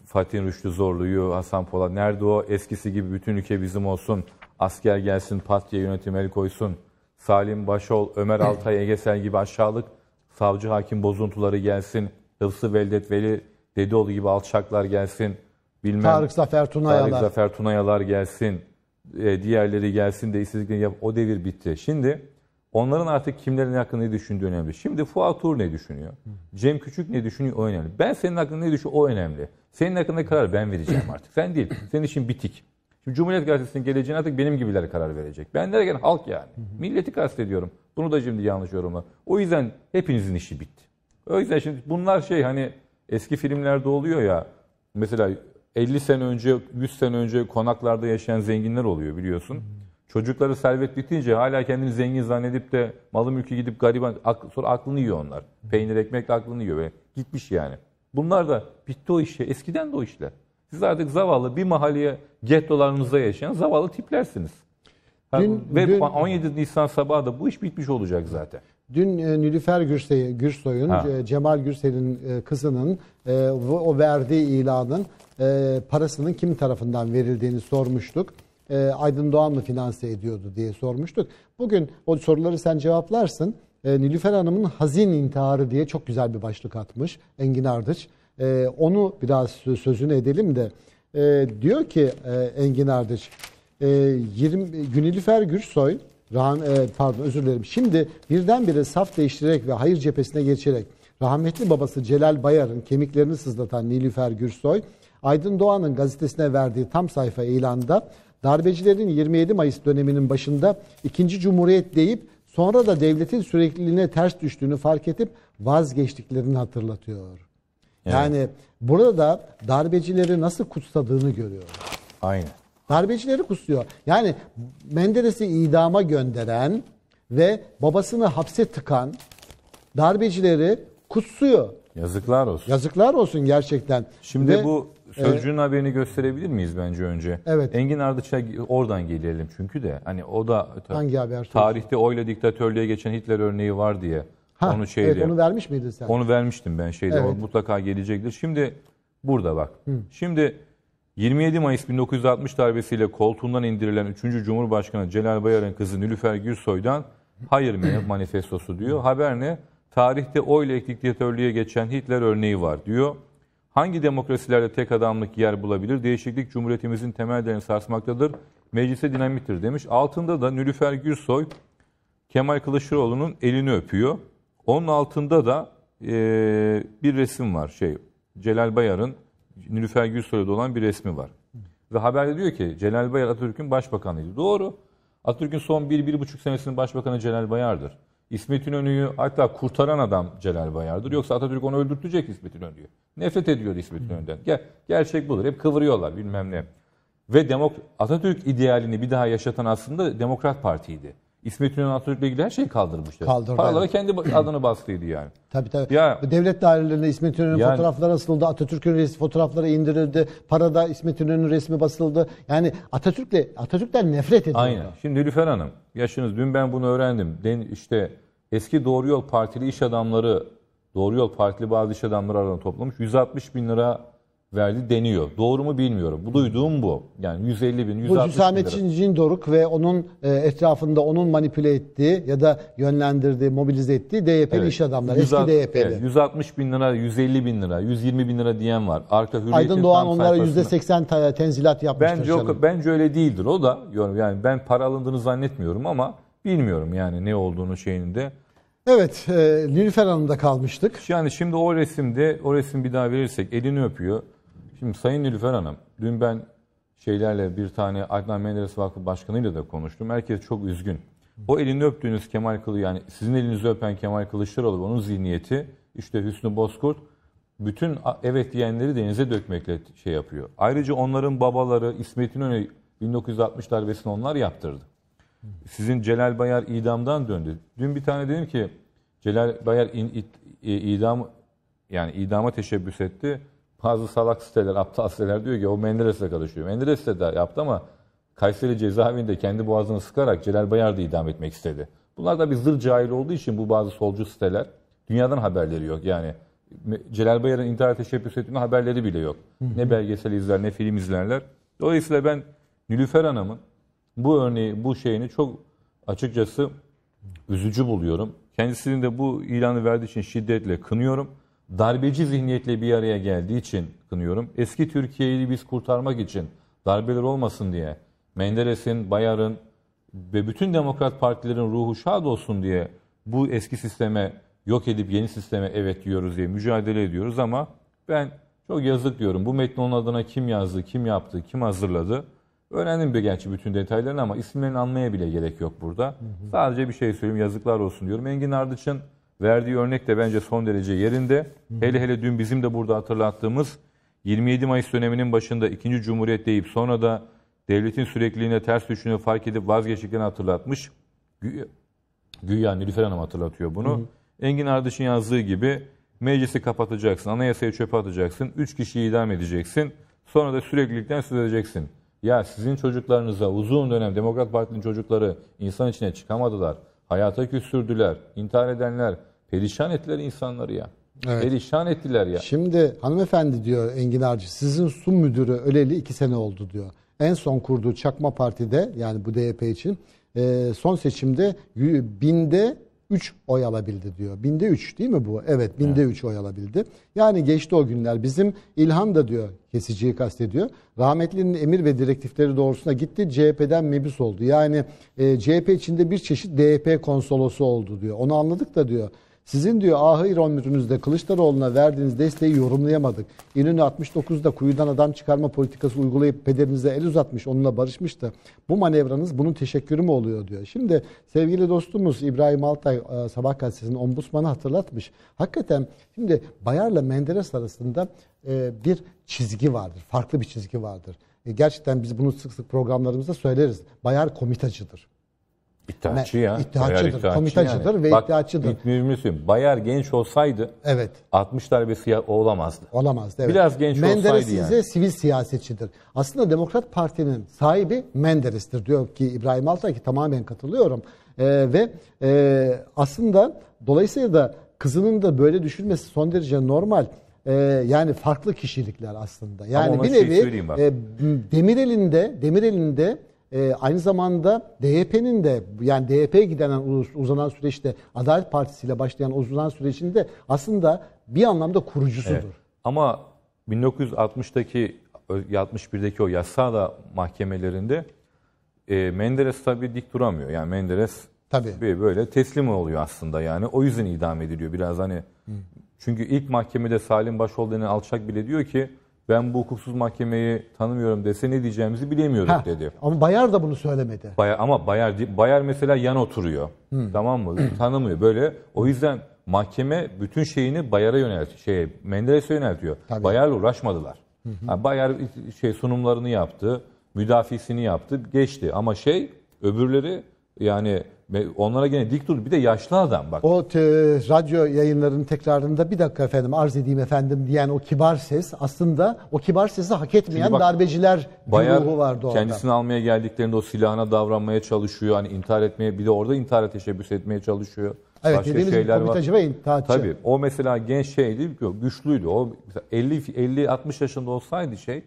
Fatih Rüştü zorluyu Hasan Polat nerede o eskisi gibi bütün ülke bizim olsun. Asker gelsin partiye yönetimi el koysun. Salim Başol, Ömer Altay, Egesel gibi aşağılık savcı hakim bozuntuları gelsin. Hıfzı Veldet Veli Dedioğlu gibi alçaklar gelsin. Bilmem, Tarık Zafer Tunayalar. Tarık Zafer Tunayalar gelsin. E, diğerleri gelsin de istediklerini yap. O devir bitti. Şimdi Onların artık kimlerin hakkında ne düşündüğü önemli. Şimdi Fuat Tur ne düşünüyor? Cem Küçük ne düşünüyor o önemli. Ben senin hakkında ne düşünüyorum o önemli. Senin hakkında karar ben vereceğim artık. Sen değil. Senin için bitik. Şimdi Cumhuriyet Gazetesi'nin geleceğine artık benim gibiler karar verecek. Ben derken halk yani. Hı hı. Milleti kastediyorum. Bunu da şimdi yanlış yorumla. O yüzden hepinizin işi bitti. O yüzden şimdi bunlar şey hani eski filmlerde oluyor ya. Mesela 50 sene önce, 100 sene önce konaklarda yaşayan zenginler oluyor biliyorsun. Hı Çocukları servet bitince hala kendini zengin zannedip de malı mülkü gidip gariban ak, sonra aklını yiyor onlar. Peynir ekmekle aklını yiyor ve gitmiş yani. Bunlar da bitti o işe. Eskiden de o işler. Siz artık zavallı bir mahalleye gettolarınızda yaşayan zavallı tiplersiniz. Dün, ve dün, 17 Nisan sabahı da bu iş bitmiş olacak zaten. Dün e, Nilüfer Gürsoy, Gürsoy'un, ha. E, Cemal Gürsel'in e, kızının o verdiği ilanın parasının kim tarafından verildiğini sormuştuk e, Aydın Doğan mı finanse ediyordu diye sormuştuk. Bugün o soruları sen cevaplarsın. E, Nilüfer Hanım'ın hazin intiharı diye çok güzel bir başlık atmış Engin Ardıç. E, onu biraz sözünü edelim de e, diyor ki e, Engin Ardıç e, 20 Günilüfer Gürsoy Rahm, e, pardon özür dilerim. Şimdi birdenbire saf değiştirerek ve hayır cephesine geçerek rahmetli babası Celal Bayar'ın kemiklerini sızlatan Nilüfer Gürsoy, Aydın Doğan'ın gazetesine verdiği tam sayfa ilanda Darbecilerin 27 Mayıs döneminin başında ikinci Cumhuriyet deyip sonra da devletin sürekliliğine ters düştüğünü fark edip vazgeçtiklerini hatırlatıyor. Evet. Yani burada da darbecileri nasıl kutsadığını görüyor. Aynen. Darbecileri kutsuyor. Yani Menderes'i idama gönderen ve babasını hapse tıkan darbecileri kutsuyor. Yazıklar olsun. Yazıklar olsun gerçekten. Şimdi ve bu Sözcüğün ee, haberini gösterebilir miyiz bence önce? Evet. Engin Ardıç'a oradan gelelim çünkü de. Hani o da Hangi haber? Tarihte oyla diktatörlüğe geçen Hitler örneği var diye. Ha, onu şeydi. Evet, onu vermiş miydin sen? Onu vermiştim ben şeyde. Evet. O mutlaka gelecektir. Şimdi burada bak. Hı. Şimdi 27 Mayıs 1960 darbesiyle koltuğundan indirilen 3. Cumhurbaşkanı Celal Bayar'ın kızı Nülüfer Gürsoy'dan hayır manifestosu diyor. Haber ne? Tarihte oyla diktatörlüğe geçen Hitler örneği var diyor. Hangi demokrasilerde tek adamlık yer bulabilir? Değişiklik Cumhuriyetimizin temellerini sarsmaktadır. Meclise dinamittir demiş. Altında da Nülüfer Gürsoy Kemal Kılıçdaroğlu'nun elini öpüyor. Onun altında da e, bir resim var. Şey Celal Bayar'ın Nülüfer Gürsoy'da olan bir resmi var. Ve haberde diyor ki Celal Bayar Atatürk'ün başbakanıydı. Doğru. Atatürk'ün son 1-1,5 senesinin başbakanı Celal Bayar'dır. İsmet İnönü'yü hatta kurtaran adam Celal Bayar'dır. Yoksa Atatürk onu öldürtecek İsmet İnönü'yü. Nefret ediyor İsmet İnönü'den. Ger gerçek budur. Hep kıvırıyorlar bilmem ne. Ve demok Atatürk idealini bir daha yaşatan aslında Demokrat Parti'ydi. İsmet İnönü Atatürk'le ilgili her şeyi kaldırmıştı. Kaldırdı. Paraları kendi adını bastıydı yani. Tabii tabii. Ya, Devlet dairelerinde İsmet İnönü'nün yani, fotoğrafları asıldı. Atatürk'ün resmi fotoğrafları indirildi. Parada İsmet İnönü'nün resmi basıldı. Yani Atatürk'le Atatürk'ten nefret ediyor. Aynen. Şimdi Nilüfer Hanım yaşınız dün ben bunu öğrendim. Den, işte eski Doğru Yol Partili iş adamları Doğru Yol Partili bazı iş adamları arasında toplamış. 160 bin lira verdi deniyor. Doğru mu bilmiyorum. Bu duyduğum bu. Yani 150 bin, 160 bu Hüsamettin bin lira. Cindoruk ve onun e, etrafında onun manipüle ettiği ya da yönlendirdiği, mobilize ettiği DYP'li evet. iş adamları. 160, eski DYP'li. Evet, 160 bin lira, 150 bin lira, 120 bin lira diyen var. Arka Hürriyet'in Aydın Doğan onlara sayfasına. %80 tenzilat yapmış. Bence, o, bence öyle değildir. O da yani ben para alındığını zannetmiyorum ama bilmiyorum yani ne olduğunu şeyini de. Evet, e, Nilüfer Hanım'da kalmıştık. Yani şimdi o resimde, o resim bir daha verirsek elini öpüyor Şimdi Sayın Nilüfer Hanım, dün ben şeylerle bir tane Adnan Menderes Vakfı Başkanı'yla da konuştum. Herkes çok üzgün. O elini öptüğünüz Kemal Kılı yani sizin elinizi öpen Kemal Kılıçdaroğlu onun zihniyeti işte Hüsnü Bozkurt bütün evet diyenleri denize dökmekle şey yapıyor. Ayrıca onların babaları İsmet İnönü 1960 darbesini onlar yaptırdı. Sizin Celal Bayar idamdan döndü. Dün bir tane dedim ki Celal Bayar in, it, idam yani idama teşebbüs etti bazı salak siteler, aptal siteler diyor ki o Menderes'le karışıyor. Menderes de yaptı ama Kayseri cezaevinde kendi boğazını sıkarak Celal Bayar'da idam etmek istedi. Bunlar da bir zır cahil olduğu için bu bazı solcu siteler dünyadan haberleri yok. Yani Celal Bayar'ın intihar teşebbüs ettiğinde haberleri bile yok. ne belgesel izler ne film izlerler. Dolayısıyla ben Nilüfer Hanım'ın bu örneği, bu şeyini çok açıkçası üzücü buluyorum. Kendisinin de bu ilanı verdiği için şiddetle kınıyorum darbeci zihniyetle bir araya geldiği için kınıyorum. Eski Türkiye'yi biz kurtarmak için darbeler olmasın diye Menderes'in, Bayar'ın ve bütün demokrat partilerin ruhu şad olsun diye bu eski sisteme yok edip yeni sisteme evet diyoruz diye mücadele ediyoruz ama ben çok yazık diyorum. Bu metni onun adına kim yazdı, kim yaptı, kim hazırladı? Öğrendim bir gerçi bütün detaylarını ama isimlerini anmaya bile gerek yok burada. Hı hı. Sadece bir şey söyleyeyim yazıklar olsun diyorum. Engin Ardıç'ın Verdiği örnek de bence son derece yerinde. Hele hele dün bizim de burada hatırlattığımız 27 Mayıs döneminin başında 2. Cumhuriyet deyip sonra da devletin sürekliliğine ters düşünü fark edip vazgeçtiklerini hatırlatmış. Güya, Nilüfer Hanım hatırlatıyor bunu. Engin Ardış'ın yazdığı gibi meclisi kapatacaksın, anayasayı çöpe atacaksın, 3 kişiyi idam edeceksin. Sonra da süreklilikten söz edeceksin. Ya sizin çocuklarınıza uzun dönem Demokrat Parti'nin çocukları insan içine çıkamadılar. Hayata küstürdüler, intihar edenler, Perişan ettiler insanları ya. Evet. Perişan ettiler ya. Şimdi hanımefendi diyor Engin Arcı sizin su müdürü öleli iki sene oldu diyor. En son kurduğu Çakma Parti'de yani bu DYP için e, son seçimde binde 3 oy alabildi diyor. Binde 3 değil mi bu? Evet binde 3 evet. Üç oy alabildi. Yani geçti o günler. Bizim İlhan da diyor kesiciyi kastediyor. Rahmetlinin emir ve direktifleri doğrusuna gitti. CHP'den mebis oldu. Yani e, CHP içinde bir çeşit DYP konsolosu oldu diyor. Onu anladık da diyor. Sizin diyor ahir ömrünüzde Kılıçdaroğlu'na verdiğiniz desteği yorumlayamadık. İnönü 69'da kuyudan adam çıkarma politikası uygulayıp pederinize el uzatmış, onunla barışmıştı. Bu manevranız bunun teşekkürü mü oluyor diyor. Şimdi sevgili dostumuz İbrahim Altay e, Sabah Gazetesi'nin ombudsmanı hatırlatmış. Hakikaten şimdi Bayar'la Menderes arasında e, bir çizgi vardır. Farklı bir çizgi vardır. E, gerçekten biz bunu sık sık programlarımızda söyleriz. Bayar komitacıdır. İddiaçı ya. İddiaçıdır, iddiaçı komitacıdır yani. ve Bak, iddiaçıdır. Müslüm, Bayar genç olsaydı evet. 60 darbesi olamazdı. Olamazdı evet. Biraz genç Menderes olsaydı yani. sivil siyasetçidir. Aslında Demokrat Parti'nin sahibi Menderes'tir diyor ki İbrahim Altay ki tamamen katılıyorum. Ee, ve e, aslında dolayısıyla da kızının da böyle düşünmesi son derece normal ee, yani farklı kişilikler aslında. Yani bir şey nevi şey e, Demir elinde, Demir elinde e, aynı zamanda DYP'nin de yani DYP'ye giden uzanan süreçte Adalet Partisi ile başlayan uzanan sürecinde aslında bir anlamda kurucusudur. Evet. Ama 1960'daki 61'deki o yasada mahkemelerinde e, Menderes tabii dik duramıyor. Yani Menderes tabii. böyle teslim oluyor aslında yani. O yüzden idam ediliyor biraz hani. Hı. Çünkü ilk mahkemede Salim Başoğlu denen alçak bile diyor ki ben bu hukuksuz mahkemeyi tanımıyorum dese ne diyeceğimizi bilemiyorduk Ha, dedi. Ama Bayar da bunu söylemedi. Bayar, ama Bayar Bayar mesela yan oturuyor. Hmm. Tamam mı? Tanımıyor böyle. O yüzden mahkeme bütün şeyini Bayar'a yönelt şey Menderes'e yöneltiyor. Tabii. Bayar'la uğraşmadılar. Ha, Bayar şey sunumlarını yaptı, müdafisini yaptı, geçti ama şey öbürleri yani Onlara gene dik dur. Bir de yaşlı adam bak. O te, radyo yayınlarının tekrarında bir dakika efendim arz edeyim efendim diyen o kibar ses aslında o kibar sesi hak etmeyen bak, darbeciler bayağı ruhu vardı orada. Kendisini almaya geldiklerinde o silahına davranmaya çalışıyor. Hani intihar etmeye bir de orada intihara teşebbüs etmeye çalışıyor. Evet Başka dediğimiz şeyler komitacı var. ve intihatçı. Tabii o mesela genç şeydi güçlüydü. O 50-60 yaşında olsaydı şey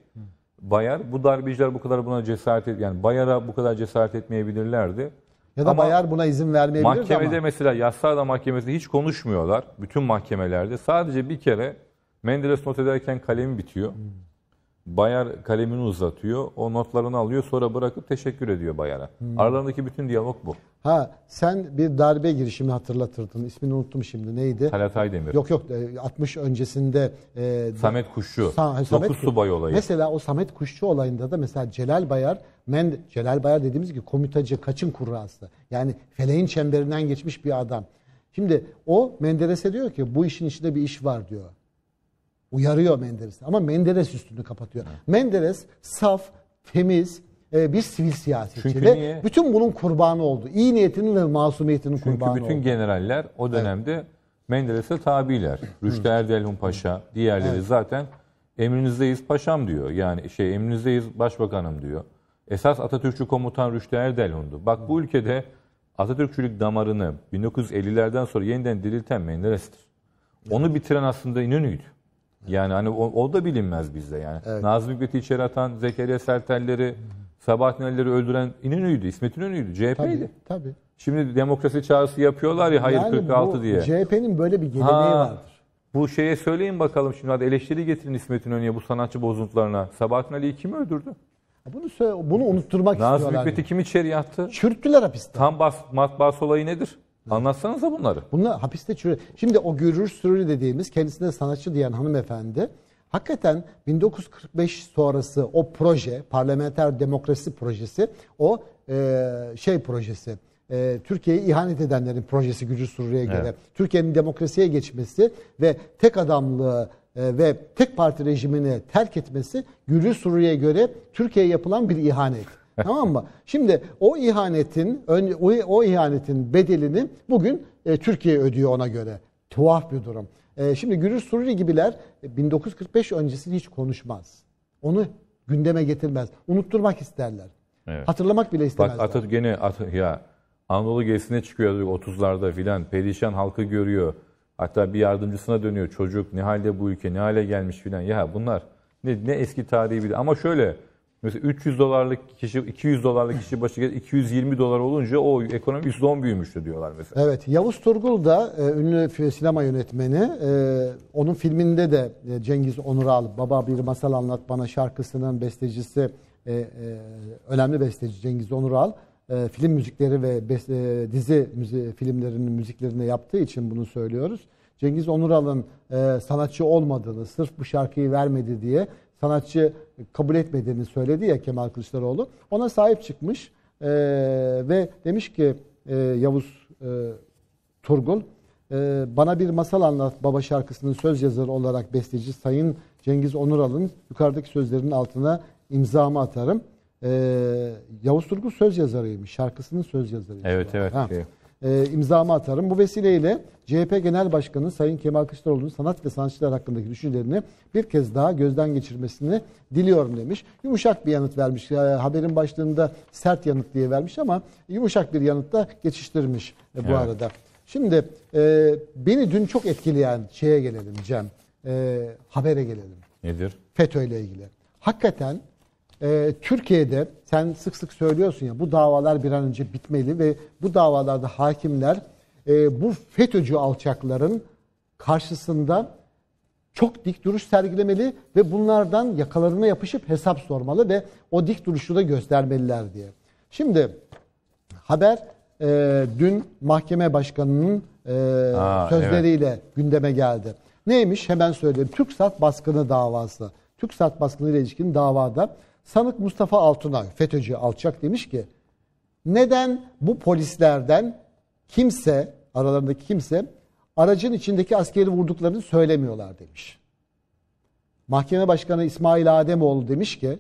Bayar bu darbeciler bu kadar buna cesaret et yani Bayar'a bu kadar cesaret etmeyebilirlerdi. Ya da Ama Bayar buna izin vermeyebilir ama Mahkemede mesela Yassarda Mahkemesi hiç konuşmuyorlar. Bütün mahkemelerde. Sadece bir kere Menderes not ederken kalemi bitiyor. Hmm. Bayar kalemini uzatıyor. O notlarını alıyor. Sonra bırakıp teşekkür ediyor Bayar'a. Hmm. Aralarındaki bütün diyalog bu. Ha sen bir darbe girişimi hatırlatırdın. İsmini unuttum şimdi. Neydi? Talat Aydemir. Yok yok 60 e, öncesinde e, Samet Kuşçu. Sa Samet Dokuz Kuşçu. subay olayı. Mesela o Samet Kuşçu olayında da mesela Celal Bayar men Celal Bayar dediğimiz gibi komutacı kaçın kurrası. Yani feleğin çemberinden geçmiş bir adam. Şimdi o Menderes'e diyor ki bu işin içinde bir iş var diyor. Uyarıyor Menderes'i ama Menderes üstünü kapatıyor. Evet. Menderes saf, temiz, e, bir sivil siyasetçi ve bütün bunun kurbanı oldu. İyi niyetinin ve masumiyetinin Çünkü kurbanı oldu. Çünkü bütün generaller o dönemde evet. Menderes'e tabiler. Rüştü Erdelun Paşa, diğerleri evet. zaten emrinizdeyiz paşam diyor. Yani şey emrinizdeyiz başbakanım diyor. Esas Atatürkçü komutan Rüştü Erdelun'du. Bak bu ülkede Atatürkçülük damarını 1950'lerden sonra yeniden dirilten Menderes'tir. Onu bitiren aslında İnönü'ydü. Yani hani o, o da bilinmez bizde yani. Evet. Nazım Hikmet'i içeri atan Zekeriya Sertelleri, Sabahattin Ali'leri öldüren İnönü'ydü, İsmet İnönü'ydü, CHP'ydi. Tabii, tabii. Şimdi demokrasi çağrısı yapıyorlar ya hayır yani 46 diye. CHP'nin böyle bir geleneği ha, vardır. Bu şeye söyleyin bakalım şimdi hadi eleştiri getirin İsmet İnönü'ye bu sanatçı bozuntularına. Sabahattin Ali'yi kim öldürdü? Bunu söyle, bunu unutturmak Nazım istiyorlar. Nazım Hikmet'i kim içeri attı? Çürüttüler hapiste. Tam bas, matbaas olayı nedir? Anlatsanıza bunları. Bunlar hapiste çürü. Şimdi o gürür sürülü dediğimiz kendisine sanatçı diyen hanımefendi hakikaten 1945 sonrası o proje, parlamenter demokrasi projesi, o e, şey projesi, e, Türkiye'ye ihanet edenlerin projesi Gücü Suriye'ye göre. Evet. Türkiye'nin demokrasiye geçmesi ve tek adamlığı ve tek parti rejimini terk etmesi Gücü Suriye'ye göre Türkiye'ye yapılan bir ihanet. tamam mı? Şimdi o ihanetin o ihanetin bedelini bugün e, Türkiye ödüyor ona göre. Tuhaf bir durum. E, şimdi Gürür Sururi gibiler 1945 e, öncesini hiç konuşmaz. Onu gündeme getirmez. Unutturmak isterler. Evet. Hatırlamak bile istemezler. Bak Atatürk gene At ya Anadolu gezisine çıkıyor 30'larda filan. Perişan halkı görüyor. Hatta bir yardımcısına dönüyor çocuk. Ne halde bu ülke, ne hale gelmiş filan. Ya bunlar ne, ne eski tarihi bile. Ama şöyle Mesela 300 dolarlık kişi, 200 dolarlık kişi başı 220 dolar olunca o ekonomi %10 büyümüştü diyorlar mesela. Evet, Yavuz Turgul da e, ünlü sinema yönetmeni. E, onun filminde de e, Cengiz Onural, Baba Bir Masal Anlat Bana şarkısının bestecisi, e, e, önemli besteci Cengiz Onural, e, film müzikleri ve bes, e, dizi müzi, filmlerinin müziklerini yaptığı için bunu söylüyoruz. Cengiz Onural'ın e, sanatçı olmadığını, sırf bu şarkıyı vermedi diye sanatçı kabul etmediğini söyledi ya Kemal Kılıçdaroğlu. Ona sahip çıkmış e, ve demiş ki e, Yavuz e, Turgul e, bana bir masal anlat baba şarkısının söz yazarı olarak besteci Sayın Cengiz Onural'ın yukarıdaki sözlerinin altına imzamı atarım. E, Yavuz Turgul söz yazarıymış. Şarkısının söz yazarıymış. Evet evet. Ha. Şey, e, imzamı atarım. Bu vesileyle CHP Genel Başkanı Sayın Kemal Kılıçdaroğlu'nun sanat ve sanatçılar hakkındaki düşüncelerini bir kez daha gözden geçirmesini diliyorum demiş. Yumuşak bir yanıt vermiş. E, haberin başlığında sert yanıt diye vermiş ama yumuşak bir yanıtta geçiştirmiş e, bu evet. arada. Şimdi e, beni dün çok etkileyen şeye gelelim Cem. E, habere gelelim. Nedir? FETÖ ile ilgili. Hakikaten e, Türkiye'de sen sık sık söylüyorsun ya bu davalar bir an önce bitmeli ve bu davalarda hakimler e, bu FETÖ'cü alçakların karşısında çok dik duruş sergilemeli ve bunlardan yakalarına yapışıp hesap sormalı ve o dik duruşu da göstermeliler diye. Şimdi haber e, dün mahkeme başkanının e, Aa, sözleriyle evet. gündeme geldi. Neymiş hemen söyleyeyim. TürkSat baskını davası. TürkSat baskını ile ilişkin davada Sanık Mustafa Altuna FETÖ'cü alçak demiş ki neden bu polislerden kimse, aralarındaki kimse aracın içindeki askeri vurduklarını söylemiyorlar demiş. Mahkeme Başkanı İsmail Ademoğlu demiş ki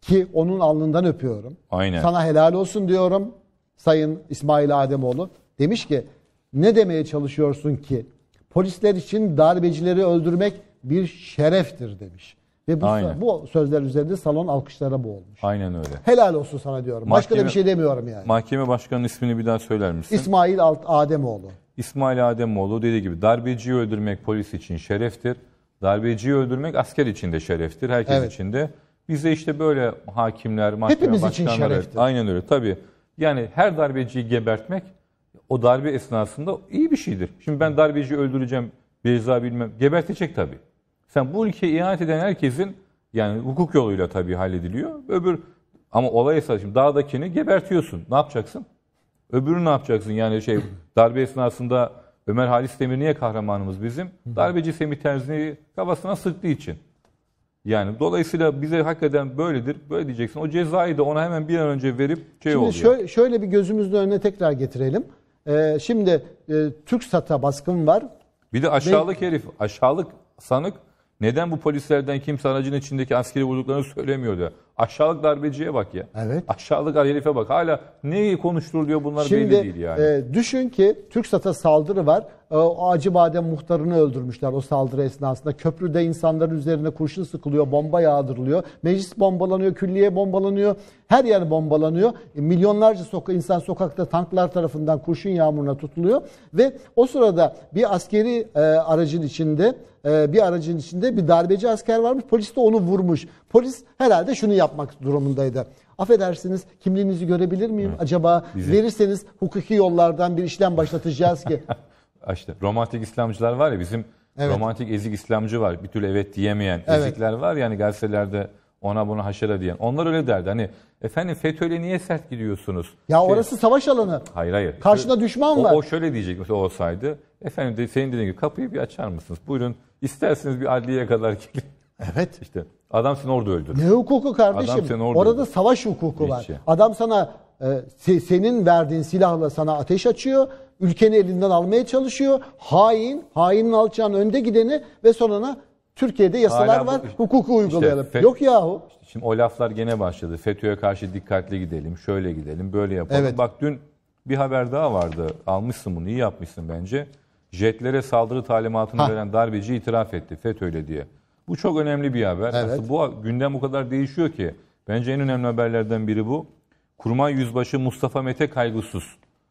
ki onun alnından öpüyorum. Aynen. Sana helal olsun diyorum Sayın İsmail Ademoğlu. Demiş ki ne demeye çalışıyorsun ki polisler için darbecileri öldürmek bir şereftir demiş. Ve bu, Aynen. bu sözler üzerinde salon alkışlara boğulmuş. Aynen öyle. Helal olsun sana diyorum. Mahkeme, Başka da bir şey demiyorum yani. Mahkeme başkanının ismini bir daha söyler misin? İsmail Ademoğlu. İsmail Ademoğlu dediği gibi darbeciyi öldürmek polis için şereftir. Darbeciyi öldürmek asker için de şereftir. Herkes evet. için de. Bizde işte böyle hakimler, mahkeme Hepimiz başkanları. için şereftir. Aynen öyle tabii. Yani her darbeciyi gebertmek o darbe esnasında iyi bir şeydir. Şimdi ben darbeciyi öldüreceğim, bir ceza bilmem. Gebertecek tabii. Sen bu ülkeye ihanet eden herkesin yani hukuk yoluyla tabii hallediliyor. Öbür ama olay esas şimdi dağdakini gebertiyorsun. Ne yapacaksın? Öbürünü ne yapacaksın? Yani şey darbe esnasında Ömer Halis Demir niye kahramanımız bizim? Darbeci Semih Terzi'yi kafasına sıktığı için. Yani dolayısıyla bize hak eden böyledir. Böyle diyeceksin. O cezayı da ona hemen bir an önce verip şey şimdi oluyor. Şöyle, şöyle bir gözümüzün önüne tekrar getirelim. Ee, şimdi e, Sata baskın var. Bir de aşağılık Ve... herif, aşağılık sanık neden bu polislerden kimse aracın içindeki askeri bulduklarını söylemiyor da Aşağılık darbeciye bak ya. Evet. Aşağılık herife bak. Hala neyi konuştur diyor bunlar Şimdi, belli değil yani. E, düşün ki TürkSat'a saldırı var. E, o Acıbadem muhtarını öldürmüşler o saldırı esnasında. Köprüde insanların üzerine kurşun sıkılıyor, bomba yağdırılıyor. Meclis bombalanıyor, külliye bombalanıyor. Her yer bombalanıyor. E, milyonlarca soka insan sokakta tanklar tarafından kurşun yağmuruna tutuluyor. Ve o sırada bir askeri e, aracın içinde e, bir aracın içinde bir darbeci asker varmış. Polis de onu vurmuş. Polis herhalde şunu yapmak durumundaydı. Affedersiniz kimliğinizi görebilir miyim Hı. acaba? Bizim. Verirseniz hukuki yollardan bir işlem başlatacağız ki. Ah işte romantik İslamcılar var ya bizim evet. romantik ezik İslamcı var. Bir türlü evet diyemeyen evet. ezikler var yani gazetelerde ona bunu haşere diyen. Onlar öyle derdi. Hani efendim FETÖ'yle niye sert gidiyorsunuz? Ya şey, orası savaş alanı. Hayır hayır. Karşında düşman o, var. O şöyle diyecek mesela olsaydı. Efendim de, senin dediğin gibi kapıyı bir açar mısınız? Buyurun isterseniz bir adliyeye kadar gelin. Evet. İşte Adam seni orada öldürür. Ne hukuku kardeşim? Adam seni orada Orada savaş hukuku var. Hiç. Şey. Adam sana e, senin verdiğin silahla sana ateş açıyor. Ülkeni elinden almaya çalışıyor. Hain, hainin alçağın önde gideni ve sonuna Türkiye'de yasalar Hala, var. hukuku uygulayalım. Işte, Yok yahu. Işte şimdi o laflar gene başladı. FETÖ'ye karşı dikkatli gidelim. Şöyle gidelim. Böyle yapalım. Evet. Bak dün bir haber daha vardı. Almışsın bunu. iyi yapmışsın bence. Jetlere saldırı talimatını ha. veren darbeci itiraf etti FETÖ'yle diye. Bu çok önemli bir haber. Evet. Aslında bu gündem o kadar değişiyor ki bence en önemli haberlerden biri bu. Kurmay Yüzbaşı Mustafa Mete kaygısız.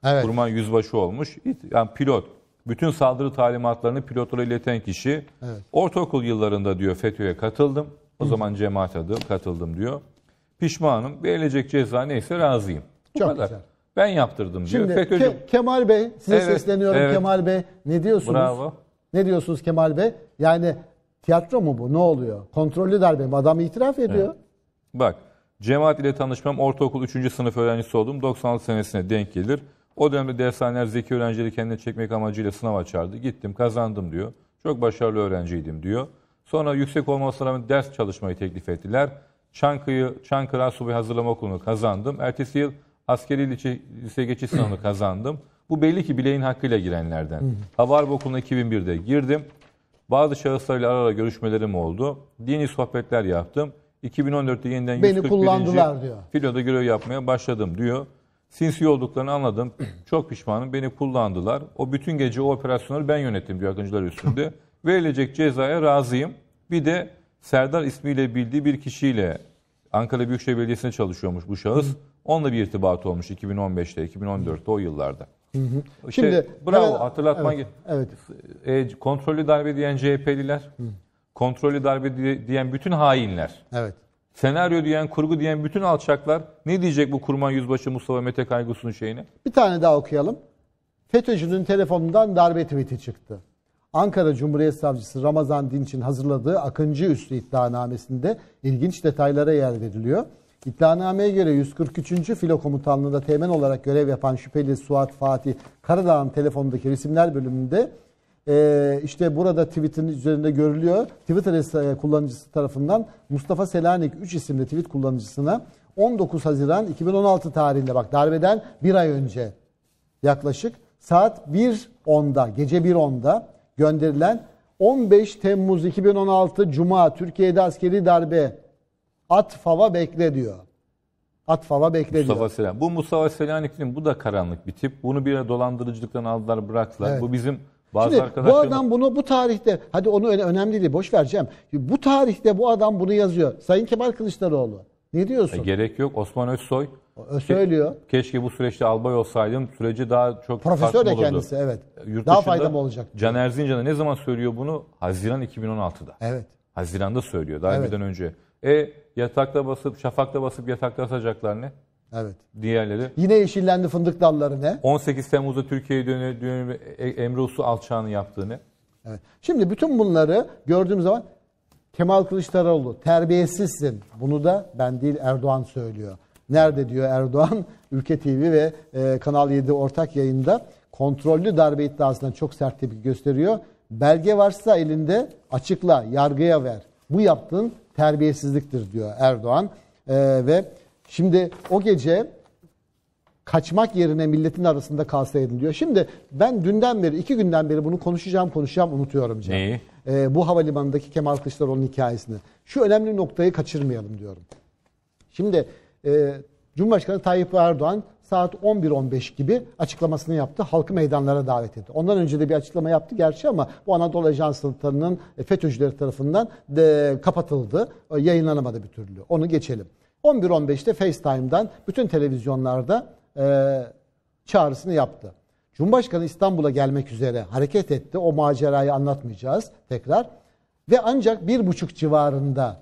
Evet. Kurmay Yüzbaşı olmuş. Yani pilot. Bütün saldırı talimatlarını pilotlara ileten kişi. Evet. Ortaokul yıllarında diyor FETÖ'ye katıldım. O Hı. zaman cemaat adı katıldım diyor. Pişmanım. Verilecek ceza neyse razıyım. Bu Çok kadar. Güzel. Ben yaptırdım diyor. Şimdi Ke- Kemal Bey size evet, sesleniyorum evet. Kemal Bey. Ne diyorsunuz? Bravo. Ne diyorsunuz Kemal Bey? Yani Tiyatro mu bu? Ne oluyor? Kontrollü darbe mi? Adam itiraf ediyor. Evet. Bak cemaat ile tanışmam ortaokul 3. sınıf öğrencisi oldum. 96 senesine denk gelir. O dönemde dershaneler zeki öğrencileri kendine çekmek amacıyla sınav açardı. Gittim kazandım diyor. Çok başarılı öğrenciydim diyor. Sonra yüksek olmasına rağmen ders çalışmayı teklif ettiler. Çankı'yı Çankırı Asubay Hazırlama Okulu'nu kazandım. Ertesi yıl askeri lise, lise geçiş sınavını kazandım. Bu belli ki bileğin hakkıyla girenlerden. Hava Harbi Okulu'na 2001'de girdim. Bazı şahıslarla ara ara görüşmelerim oldu. Dini sohbetler yaptım. 2014'te yeniden Beni 141. kullandılar diyor. filoda görev yapmaya başladım diyor. Sinsi olduklarını anladım. Çok pişmanım. Beni kullandılar. O bütün gece o operasyonları ben yönettim diyor Akıncılar üstünde. Verilecek cezaya razıyım. Bir de Serdar ismiyle bildiği bir kişiyle Ankara Büyükşehir Belediyesi'nde çalışıyormuş bu şahıs. Onunla bir irtibat olmuş 2015'te, 2014'te o yıllarda. Hı hı. Şey, Şimdi bravo hemen, hatırlatma. Evet, evet. E, kontrollü darbe diyen CHP'liler, hı. kontrollü darbe diyen bütün hainler. Evet. Senaryo diyen, kurgu diyen bütün alçaklar ne diyecek bu kurman yüzbaşı Mustafa Mete Kaygus'un şeyine? Bir tane daha okuyalım. FETÖ'cünün telefonundan darbe tweet'i çıktı. Ankara Cumhuriyet Savcısı Ramazan Dinç'in hazırladığı Akıncı Üssü iddianamesinde ilginç detaylara yer veriliyor. İddianameye göre 143. Filo Komutanlığı'nda teğmen olarak görev yapan şüpheli Suat Fatih Karadağ'ın telefonundaki resimler bölümünde e, işte burada tweetin üzerinde görülüyor. Twitter e, kullanıcısı tarafından Mustafa Selanik 3 isimli tweet kullanıcısına 19 Haziran 2016 tarihinde bak darbeden bir ay önce yaklaşık saat 1.10'da gece 1.10'da gönderilen 15 Temmuz 2016 Cuma Türkiye'de askeri darbe Atfava bekle diyor. Atfava bekle Mustafa diyor. Selen. Bu Mustafa Selanik'in bu da karanlık bir tip. Bunu bir dolandırıcılıktan aldılar bıraktılar. Evet. Bu bizim bazı Şimdi, arkadaşlarımız... Bu adam bunu bu tarihte hadi onu önemli değil boş vereceğim. Bu tarihte bu adam bunu yazıyor. Sayın Kemal Kılıçdaroğlu. Ne diyorsun? E, gerek yok. Osman Özsoy Ö söylüyor. keşke bu süreçte albay olsaydım. Süreci daha çok Profesör de kendisi evet. E, yurt daha faydalı olacak. Can Erzincan'a ne zaman söylüyor bunu? Haziran 2016'da. Evet. Haziranda söylüyor. Daha evet. birden önce e yatakta basıp, şafakta basıp yatakta asacaklar ne? Evet. Diğerleri. Yine yeşillendi fındık dalları ne? 18 Temmuz'da Türkiye'ye dönü, dönü e, Emre Usu alçağını yaptığı ne? Evet. Şimdi bütün bunları gördüğüm zaman Kemal Kılıçdaroğlu terbiyesizsin. Bunu da ben değil Erdoğan söylüyor. Nerede diyor Erdoğan? Ülke TV ve e, Kanal 7 ortak yayında kontrollü darbe iddiasına çok sert tepki gösteriyor. Belge varsa elinde açıkla, yargıya ver. Bu yaptığın terbiyesizliktir diyor Erdoğan. E, ve şimdi o gece kaçmak yerine milletin arasında kalsaydın diyor. Şimdi ben dünden beri, iki günden beri bunu konuşacağım konuşacağım unutuyorum. Neyi? Ee, bu havalimanındaki Kemal Kılıçdaroğlu'nun hikayesini. Şu önemli noktayı kaçırmayalım diyorum. Şimdi e, Cumhurbaşkanı Tayyip Erdoğan saat 11-15 gibi açıklamasını yaptı. Halkı meydanlara davet etti. Ondan önce de bir açıklama yaptı gerçi ama bu Anadolu Ajansı'nın e, FETÖ'cüleri tarafından de kapatıldı. E, yayınlanamadı bir türlü. Onu geçelim. 11-15'te FaceTime'dan bütün televizyonlarda e, çağrısını yaptı. Cumhurbaşkanı İstanbul'a gelmek üzere hareket etti. O macerayı anlatmayacağız tekrar. Ve ancak bir buçuk civarında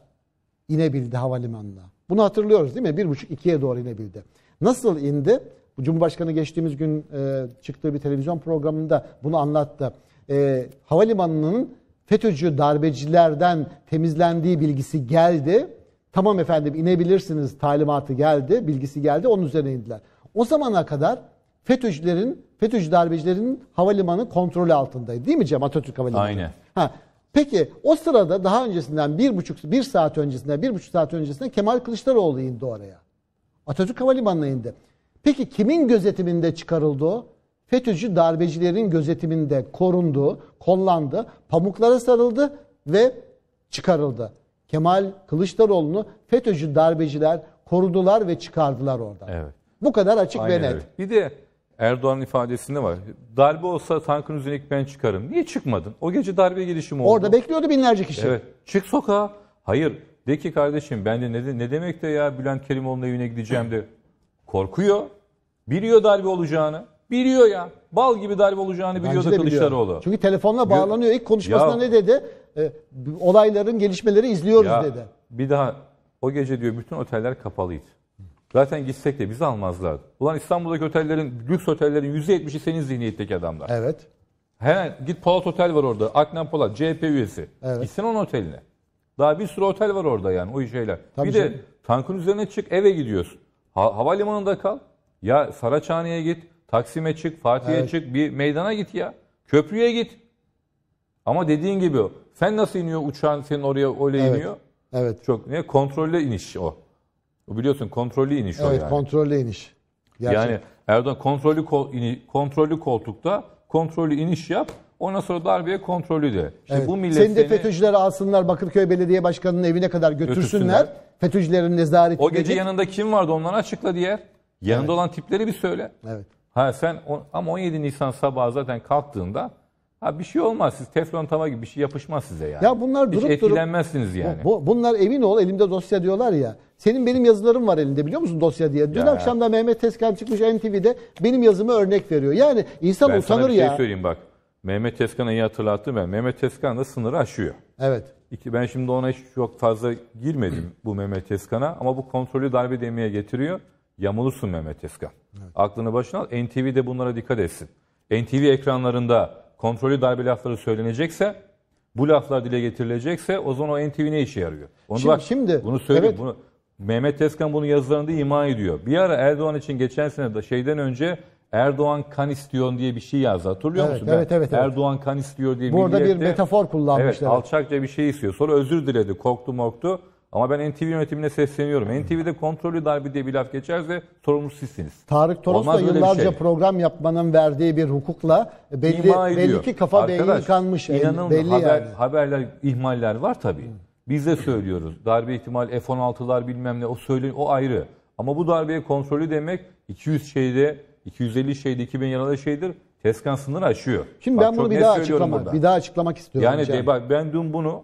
inebildi havalimanına. Bunu hatırlıyoruz değil mi? Bir buçuk ikiye doğru inebildi. Nasıl indi? Cumhurbaşkanı geçtiğimiz gün e, çıktığı bir televizyon programında bunu anlattı. E, havalimanının FETÖ'cü darbecilerden temizlendiği bilgisi geldi. Tamam efendim inebilirsiniz talimatı geldi, bilgisi geldi. Onun üzerine indiler. O zamana kadar FETÖ'cülerin, FETÖ'cü darbecilerin havalimanı kontrolü altındaydı. Değil mi Cem Atatürk Havalimanı? Aynen. Ha, Peki o sırada daha öncesinden bir buçuk, bir saat öncesinden, bir buçuk saat öncesinden Kemal Kılıçdaroğlu indi oraya. Atatürk Havalimanı'na indi. Peki kimin gözetiminde çıkarıldı o? FETÖ'cü darbecilerin gözetiminde korundu, kollandı, pamuklara sarıldı ve çıkarıldı. Kemal Kılıçdaroğlu'nu FETÖ'cü darbeciler korudular ve çıkardılar orada. Evet. Bu kadar açık Aynen ve net. Öyle. Bir de Erdoğan ifadesinde var. Darbe olsa tankın üzerine ben çıkarım. Niye çıkmadın? O gece darbe girişimi oldu. Orada bekliyordu binlerce kişi. Evet. Çık sokağa. Hayır. De ki kardeşim ben de ne, ne demek de ya Bülent Kerimoğlu'nun evine gideceğim de. Korkuyor. Biliyor darbe olacağını. Biliyor ya. Bal gibi darbe olacağını biliyor da Kılıçdaroğlu. Biliyor. Çünkü telefonla bağlanıyor. İlk konuşmasında ya, ne dedi? E, olayların gelişmeleri izliyoruz ya, dedi. Bir daha o gece diyor bütün oteller kapalıydı. Zaten gitsek de bizi almazlardı. Ulan İstanbul'daki otellerin, lüks otellerin %70'i senin zihniyetteki adamlar. Evet. Hemen git Polat Otel var orada. Adnan Polat, CHP üyesi. Evet. Gitsin onun oteline. Daha bir sürü otel var orada yani o şeyler. Tabii bir canım. de tankın üzerine çık eve gidiyorsun. Ha, havalimanında kal. Ya Saraçhane'ye git, Taksim'e çık, Fatih'e evet. çık, bir meydana git ya. Köprüye git. Ama dediğin gibi sen nasıl iniyor uçağın senin oraya öyle evet. iniyor? Evet. Çok ne kontrollü iniş o. O biliyorsun kontrollü iniş evet, o yani. Evet kontrollü iniş. Gerçekten. Yani Erdoğan kontrollü kol, ini, kontrollü koltukta kontrollü iniş yap. Ondan sonra darbeye kontrolü de. İşte evet. bu millet Seni de FETÖ'cüler alsınlar Bakırköy Belediye Başkanı'nın evine kadar götürsünler. götürsünler. FETÖ'cülerin nezareti. O gece yanında kim vardı onları açıkla diğer. Yanında evet. olan tipleri bir söyle. Evet. Ha sen ama 17 Nisan sabahı zaten kalktığında ha bir şey olmaz siz teflon tava gibi bir şey yapışmaz size yani. Ya bunlar durup Hiç etkilenmezsiniz durup, yani. Bu, bunlar emin ol elimde dosya diyorlar ya. Senin benim yazılarım var elinde biliyor musun dosya diye. Dün ya. akşam da Mehmet Tezkan çıkmış NTV'de benim yazımı örnek veriyor. Yani insan ben utanır ya. Ben sana bir şey söyleyeyim bak. Mehmet Tezkan'a iyi hatırlattım ben. Mehmet Tezkan da sınırı aşıyor. Evet. İki, ben şimdi ona hiç çok fazla girmedim bu Mehmet Tezkan'a ama bu kontrolü darbe demeye getiriyor. Yamulusun Mehmet Tezkan. Evet. Aklını başına al. NTV de bunlara dikkat etsin. NTV ekranlarında kontrolü darbe lafları söylenecekse bu laflar dile getirilecekse o zaman o NTV ne işe yarıyor? Onu şimdi, bak, şimdi bunu söyleyeyim. Evet. Bunu, Mehmet Tezkan bunu yazılarında ima ediyor. Bir ara Erdoğan için geçen sene de şeyden önce Erdoğan kan istiyor diye bir şey yazdı. Hatırlıyor evet, musun? Evet, evet, evet. Erdoğan kan istiyor diye Burada bir metafor kullanmışlar. Evet, alçakça bir şey istiyor. Sonra özür diledi. Korktu morktu. Ama ben NTV yönetimine sesleniyorum. NTV'de kontrollü darbe diye bir laf geçerse sorumlusu sizsiniz. Tarık Toros da yıllarca şey. program yapmanın verdiği bir hukukla belli, belli ki kafa beyin yıkanmış. İnanılmaz belli haber, yani. haberler, ihmaller var tabii. Biz de söylüyoruz. Darbe ihtimal F-16'lar bilmem ne o söyle o ayrı. Ama bu darbeye kontrolü demek 200 şeyde 250 şeydi, 2000 yaralı şeydir. Tezkan sınır aşıyor. Şimdi bak, ben bunu bir daha açıklamak, burada. bir daha açıklamak istiyorum. Yani de, bak ben dün bunu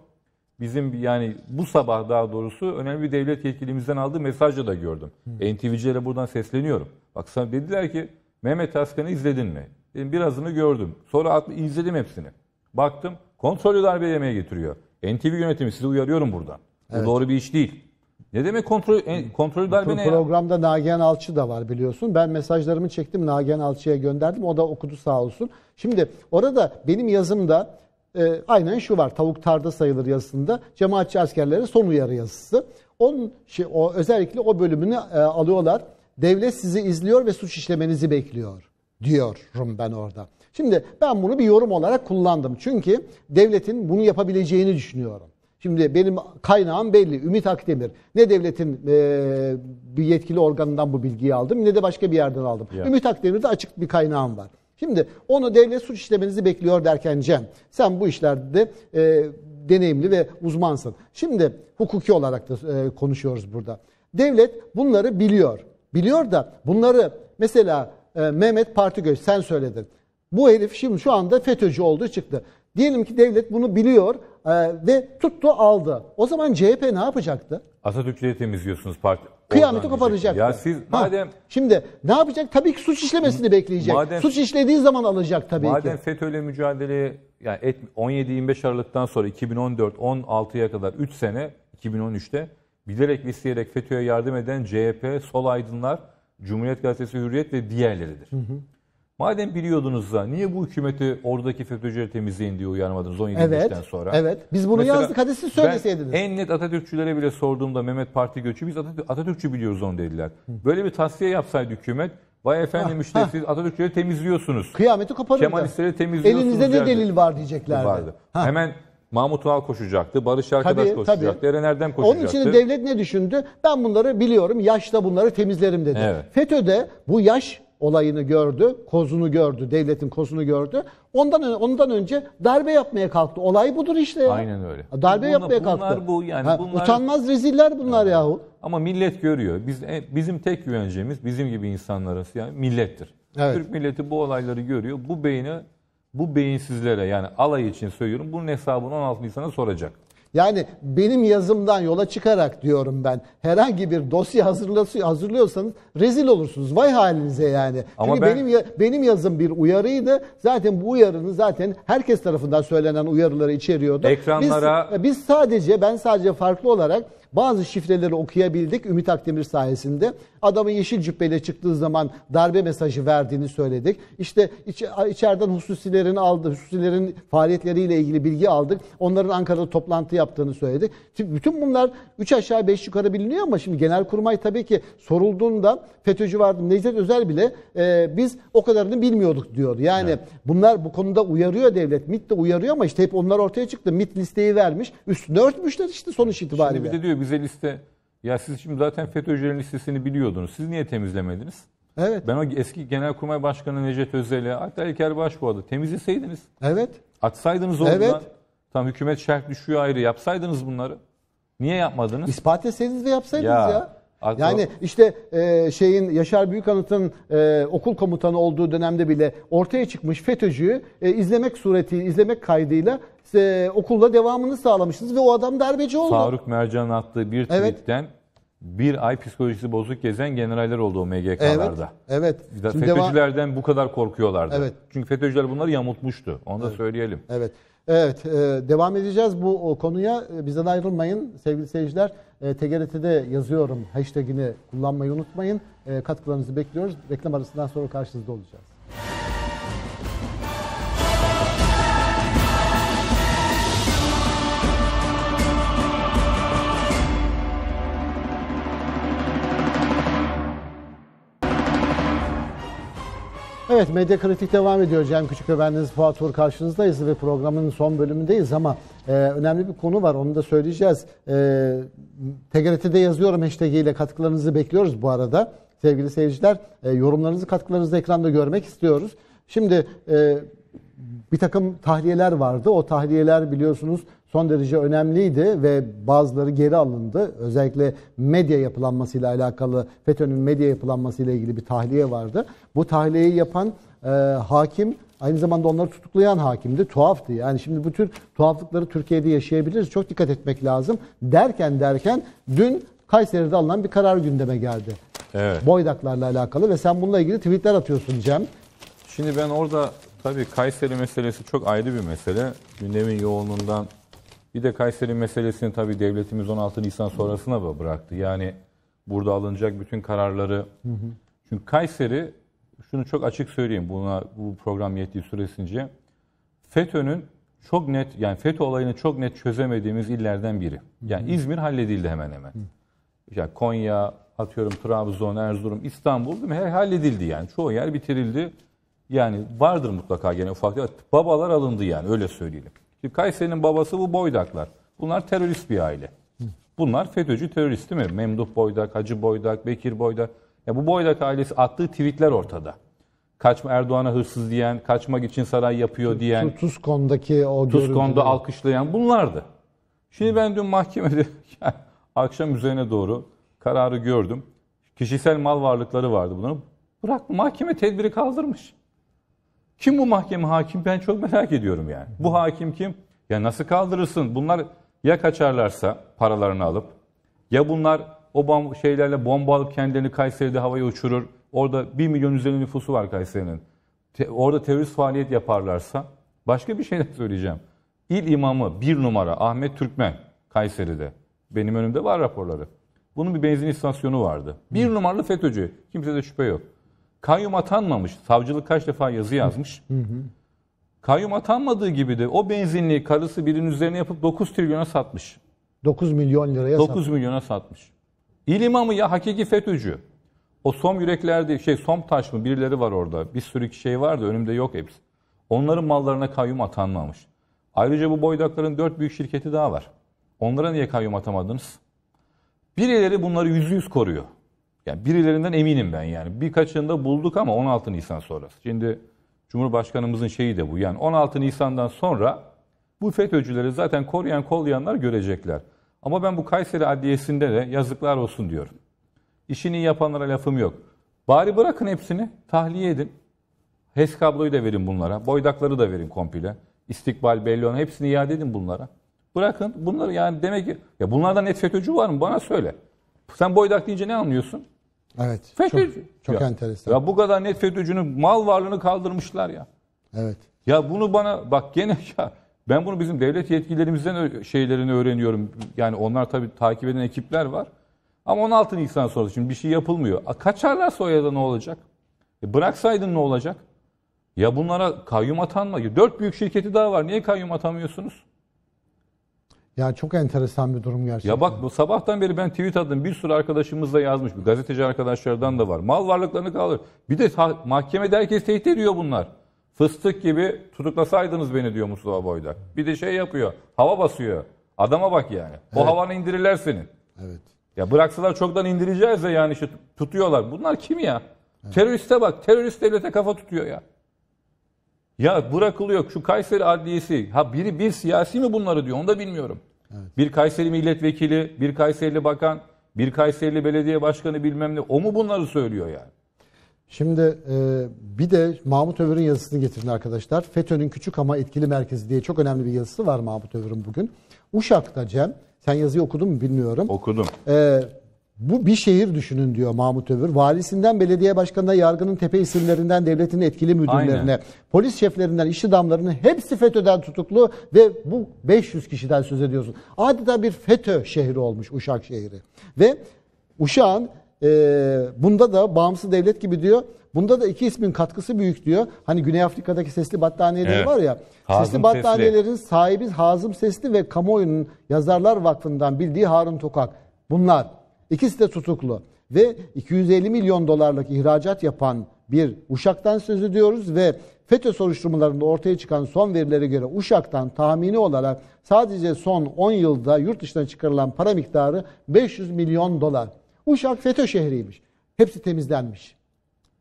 bizim yani bu sabah daha doğrusu önemli bir devlet yetkilimizden aldığı mesajla da gördüm. Hmm. NTV'cilere buradan sesleniyorum. Bak sana dediler ki Mehmet Askan'ı izledin mi? Dedim birazını gördüm. Sonra atlı, izledim hepsini. Baktım kontrolü darbe yemeye getiriyor. NTV yönetimi sizi uyarıyorum buradan. Evet. Bu doğru bir iş değil. Ne demek kontrol e, kontrol darbe ne Programda Nagihan Alçı da var biliyorsun. Ben mesajlarımı çektim Nagihan Alçı'ya gönderdim. O da okudu sağ olsun. Şimdi orada benim yazımda e, aynen şu var. Tavuk tarda sayılır yazısında. Cemaatçi askerlere son uyarı yazısı. Onun şey, o, özellikle o bölümünü e, alıyorlar. Devlet sizi izliyor ve suç işlemenizi bekliyor diyorum ben orada. Şimdi ben bunu bir yorum olarak kullandım. Çünkü devletin bunu yapabileceğini düşünüyorum. Şimdi benim kaynağım belli. Ümit Akdemir. Ne devletin e, bir yetkili organından bu bilgiyi aldım ne de başka bir yerden aldım. Ya. Ümit Akdemir'de açık bir kaynağım var. Şimdi onu devlet suç işlemenizi bekliyor derken Cem sen bu işlerde e, deneyimli ve uzmansın. Şimdi hukuki olarak da e, konuşuyoruz burada. Devlet bunları biliyor. Biliyor da bunları mesela e, Mehmet Partigöz sen söyledin. Bu herif şimdi şu anda FETÖ'cü olduğu çıktı. Diyelim ki devlet bunu biliyor ee, ve tuttu aldı. O zaman CHP ne yapacaktı? Atatürkçüleri temizliyorsunuz parti. Kıyameti koparacak. Ya siz madem ha, şimdi ne yapacak? Tabii ki suç işlemesini bekleyecek. Madem, suç işlediği zaman alacak tabii madem ki. Madem FETÖ'yle mücadele yani 17-25 Aralık'tan sonra 2014-16'ya kadar 3 sene 2013'te bilerek isteyerek FETÖ'ye yardım eden CHP, Sol Aydınlar, Cumhuriyet Gazetesi Hürriyet ve diğerleridir. Hı hı. Madem biliyordunuz da niye bu hükümeti oradaki FETÖ'cüleri temizleyin diye uyarmadınız 17 evet, sonra? Evet. Biz bunu Mesela yazdık hadi siz söyleseydiniz. Ben en net Atatürkçülere bile sorduğumda Mehmet Parti göçü biz Atatürkçü biliyoruz onu dediler. Böyle bir tasfiye yapsaydı hükümet Vay efendim işte ha. siz Atatürkçüleri temizliyorsunuz. Kıyameti koparırdı. Kemalistleri temizliyorsunuz. Elinizde ne delil var diyeceklerdi. Vardı. Ha. Hemen Mahmut Ural koşacaktı, Barış Arkadaş tabii, koşacaktı, tabii. Eren Erdem koşacaktı. Onun için de devlet ne düşündü? Ben bunları biliyorum, yaşta bunları temizlerim dedi. Evet. FETÖ'de bu yaş olayını gördü, kozunu gördü, devletin kozunu gördü. Ondan ondan önce darbe yapmaya kalktı. Olay budur işte. Ya. Aynen öyle. Darbe Buna, yapmaya bunlar kalktı. Bunlar bu yani ha, bunlar utanmaz reziller bunlar yani. yahu. Ama millet görüyor. Biz e, bizim tek güvencemiz bizim gibi insanlara yani millettir. Evet. Türk milleti bu olayları görüyor. Bu beyni bu beyinsizlere yani alay için söylüyorum. Bunun hesabını 16 Nisan'a soracak. Yani benim yazımdan yola çıkarak diyorum ben. Herhangi bir dosya hazırlıyorsanız rezil olursunuz. Vay halinize yani. Ama Çünkü ben... benim benim yazım bir uyarıydı. Zaten bu uyarını zaten herkes tarafından söylenen uyarıları içeriyordu. Ekranlara biz, biz sadece ben sadece farklı olarak bazı şifreleri okuyabildik Ümit Akdemir sayesinde. Adamın yeşil cübbeyle çıktığı zaman darbe mesajı verdiğini söyledik. İşte iç, içeriden hususilerin aldı, hususilerin faaliyetleriyle ilgili bilgi aldık. Onların Ankara'da toplantı yaptığını söyledik. Şimdi bütün bunlar 3 aşağı 5 yukarı biliniyor ama şimdi Genelkurmay tabii ki sorulduğunda FETÖ'cü vardı. Necdet Özel bile e, biz o kadarını bilmiyorduk diyor. Yani evet. bunlar bu konuda uyarıyor devlet. MIT de uyarıyor ama işte hep onlar ortaya çıktı. MIT listeyi vermiş. Üstünü örtmüşler işte sonuç itibariyle. Şimdi bir de diyor bize liste ya siz şimdi zaten FETÖ'cülerin listesini biliyordunuz. Siz niye temizlemediniz? Evet. Ben o eski Genelkurmay Başkanı Necdet Özel'e hatta İlker Başbuğ'a temizleseydiniz. Evet. Atsaydınız onunla. Evet. Tam hükümet şerh düşüyor ayrı. Yapsaydınız bunları. Niye yapmadınız? İspat etseydiniz ve yapsaydınız ya. ya. Aklı... Yani işte e, şeyin Yaşar Büyükanıt'ın e, okul komutanı olduğu dönemde bile ortaya çıkmış FETÖ'cüyü e, izlemek suretiyle izlemek kaydıyla e, okulla devamını sağlamışsınız ve o adam darbeci oldu. Faruk Mercan'ın attığı bir tweetten evet bir ay psikolojisi bozuk gezen generaller oldu o MGK'larda. Evet. evet. Şimdi FETÖ'cülerden deva... bu kadar korkuyorlardı. Evet. Çünkü FETÖ'cüler bunları yamutmuştu. Onu da evet. söyleyelim. Evet. Evet. E, devam edeceğiz bu konuya. E, bizden ayrılmayın sevgili seyirciler e, TGRT'de yazıyorum hashtagini kullanmayı unutmayın. E, katkılarınızı bekliyoruz. Reklam arasından sonra karşınızda olacağız. Evet Medya Kritik devam ediyor. Cem Küçük ve bendeniz Fuat Uğur karşınızdayız ve programın son bölümündeyiz ama e, önemli bir konu var onu da söyleyeceğiz. E, TGRT'de yazıyorum hashtag ile katkılarınızı bekliyoruz bu arada. Sevgili seyirciler e, yorumlarınızı katkılarınızı ekranda görmek istiyoruz. Şimdi e, bir takım tahliyeler vardı. O tahliyeler biliyorsunuz son derece önemliydi ve bazıları geri alındı. Özellikle medya yapılanmasıyla alakalı FETÖ'nün medya yapılanmasıyla ilgili bir tahliye vardı. Bu tahliyeyi yapan e, hakim aynı zamanda onları tutuklayan hakimdi. Tuhaftı. Yani şimdi bu tür tuhaflıkları Türkiye'de yaşayabiliriz. Çok dikkat etmek lazım. Derken derken dün Kayseri'de alınan bir karar gündeme geldi. Evet. Boydaklarla alakalı ve sen bununla ilgili tweetler atıyorsun Cem. Şimdi ben orada tabii Kayseri meselesi çok ayrı bir mesele. Gündemin yoğunluğundan bir de Kayseri meselesini tabii devletimiz 16 Nisan sonrasına da bıraktı. Yani burada alınacak bütün kararları. Hı hı. Çünkü Kayseri şunu çok açık söyleyeyim buna bu program yettiği süresince FETÖ'nün çok net yani FETÖ olayını çok net çözemediğimiz illerden biri. Yani İzmir halledildi hemen hemen. Yani Konya, atıyorum Trabzon, Erzurum, İstanbul değil mi? Her halledildi yani. Çoğu yer bitirildi. Yani vardır mutlaka gene ufak. Babalar alındı yani öyle söyleyelim. Şimdi Kayseri'nin babası bu Boydaklar. Bunlar terörist bir aile. Bunlar FETÖ'cü terörist değil mi? Memduh Boydak, Hacı Boydak, Bekir Boydak. Ya bu Boydak ailesi attığı tweetler ortada. Kaçma Erdoğan'a hırsız diyen, kaçmak için saray yapıyor diyen. Tuskon'daki o Tuskon'da alkışlayan bunlardı. Şimdi ben dün mahkemede akşam üzerine doğru kararı gördüm. Kişisel mal varlıkları vardı bunların. Bırak mahkeme tedbiri kaldırmış. Kim bu mahkeme hakim? Ben çok merak ediyorum yani. Bu hakim kim? Ya nasıl kaldırırsın? Bunlar ya kaçarlarsa paralarını alıp ya bunlar o bom şeylerle bomba alıp kendilerini Kayseri'de havaya uçurur. Orada 1 milyon üzerinde nüfusu var Kayseri'nin. Te orada terörist faaliyet yaparlarsa başka bir şey de söyleyeceğim. İl imamı bir numara Ahmet Türkmen Kayseri'de. Benim önümde var raporları. Bunun bir benzin istasyonu vardı. Bir numaralı FETÖ'cü. Kimse de şüphe yok. Kayyum atanmamış. Savcılık kaç defa yazı yazmış. Hı hı. Kayyum atanmadığı gibi de o benzinliği karısı birinin üzerine yapıp 9 trilyona satmış. 9 milyon liraya 9 satmış. milyona satmış. İlimamı ya hakiki FETÖ'cü. O som yüreklerde şey som taş mı birileri var orada. Bir sürü şey vardı önümde yok hepsi. Onların mallarına kayyum atanmamış. Ayrıca bu boydakların dört büyük şirketi daha var. Onlara niye kayyum atamadınız? Birileri bunları yüzde yüz koruyor. Yani birilerinden eminim ben yani. Birkaçını da bulduk ama 16 Nisan sonrası. Şimdi Cumhurbaşkanımızın şeyi de bu. Yani 16 Nisan'dan sonra bu FETÖ'cüleri zaten koruyan kollayanlar görecekler. Ama ben bu Kayseri Adliyesi'nde de yazıklar olsun diyorum. İşini yapanlara lafım yok. Bari bırakın hepsini, tahliye edin. HES kabloyu da verin bunlara. Boydakları da verin komple. İstikbal, belli olan hepsini iade edin bunlara. Bırakın bunları yani demek ki ya bunlardan net FETÖ'cü var mı? Bana söyle. Sen boydak deyince ne anlıyorsun? Evet. FETÖ'cü. Çok, çok ya, enteresan. Ya bu kadar net FETÖ'cünün mal varlığını kaldırmışlar ya. Evet. Ya bunu bana bak gene ya ben bunu bizim devlet yetkililerimizden şeylerini öğreniyorum. Yani onlar tabii takip eden ekipler var. Ama 16 Nisan sonrası şimdi bir şey yapılmıyor. Kaçarlar o da ne olacak? E bıraksaydın ne olacak? Ya bunlara kayyum atanma. Dört büyük şirketi daha var. Niye kayyum atamıyorsunuz? Yani çok enteresan bir durum gerçekten. Ya bak bu sabahtan beri ben tweet attım. Bir sürü arkadaşımız da yazmış. Bir gazeteci arkadaşlardan da var. Mal varlıklarını kaldır. Bir de mahkemede herkes tehdit ediyor bunlar. Fıstık gibi tutuklasaydınız beni diyor Mustafa Boyda. Bir de şey yapıyor. Hava basıyor. Adama bak yani. O evet. havanı indirirler seni. Evet. Ya bıraksalar çoktan indireceğiz de yani işte tutuyorlar. Bunlar kim ya? Evet. Teröriste bak. Terörist devlete kafa tutuyor ya. Ya bırakılıyor şu Kayseri Adliyesi. Ha biri bir siyasi mi bunları diyor onu da bilmiyorum. Evet. Bir Kayseri milletvekili, bir Kayserili bakan, bir Kayserili belediye başkanı bilmem ne. O mu bunları söylüyor yani? Şimdi e, bir de Mahmut Övür'ün yazısını getirin arkadaşlar. FETÖ'nün küçük ama etkili merkezi diye çok önemli bir yazısı var Mahmut Övür'ün bugün. Uşak'ta Cem, sen yazıyı okudun mu bilmiyorum. Okudum. E, bu bir şehir düşünün diyor Mahmut Övür. Valisinden belediye başkanına, yargının tepe isimlerinden devletin etkili müdürlerine, Aynen. polis şeflerinden, iş adamlarının hepsi FETÖ'den tutuklu ve bu 500 kişiden söz ediyorsun. Adeta bir FETÖ şehri olmuş Uşak şehri. Ve Uşak'ın e, bunda da bağımsız devlet gibi diyor. Bunda da iki ismin katkısı büyük diyor. Hani Güney Afrika'daki sesli battaniyeleri evet. var ya. Hazım sesli battaniyelerin sesli. sahibi Hazım Sesli ve kamuoyunun Yazarlar Vakfı'ndan bildiği Harun Tokak. Bunlar İkisi de tutuklu. Ve 250 milyon dolarlık ihracat yapan bir Uşak'tan söz ediyoruz ve FETÖ soruşturmalarında ortaya çıkan son verilere göre Uşak'tan tahmini olarak sadece son 10 yılda yurt dışına çıkarılan para miktarı 500 milyon dolar. Uşak FETÖ şehriymiş. Hepsi temizlenmiş.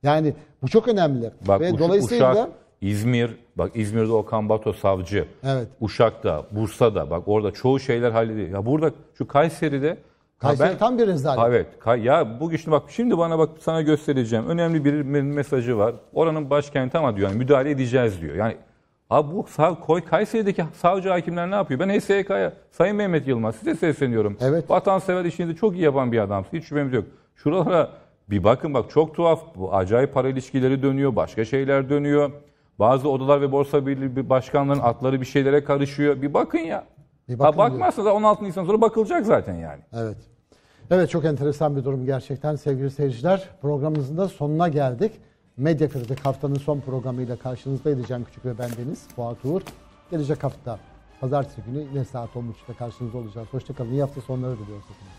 Yani bu çok önemli. Bak, Ve uş, dolayısıyla Uşak, İzmir, bak İzmir'de Okan Bato savcı. Evet. Uşak'ta, Bursa'da bak orada çoğu şeyler hallediyor. Ya burada şu Kayseri'de Kayseri ben, tam bir rezalet. Evet. Ya bu işte bak şimdi bana bak sana göstereceğim. Önemli bir mesajı var. Oranın başkenti ama diyor yani müdahale edeceğiz diyor. Yani abi bu koy Kayseri'deki savcı hakimler ne yapıyor? Ben HSYK'ya Sayın Mehmet Yılmaz size sesleniyorum. Evet. Vatansever işinizi çok iyi yapan bir adam. Hiç şüphemiz yok. Şuralara bir bakın bak çok tuhaf. Bu acayip para ilişkileri dönüyor. Başka şeyler dönüyor. Bazı odalar ve borsa birliği başkanların atları bir şeylere karışıyor. Bir bakın ya. Bir bakın Ha, bakmazsa da 16 Nisan sonra bakılacak zaten yani. Evet. Evet çok enteresan bir durum gerçekten sevgili seyirciler. Programımızın da sonuna geldik. Medya Kritik haftanın son programıyla karşınızdaydı Can Küçük ve bendeniz Fuat Uğur. Gelecek hafta pazartesi günü yine saat 13'te karşınızda olacağız. Hoşçakalın. İyi hafta sonları diliyoruz.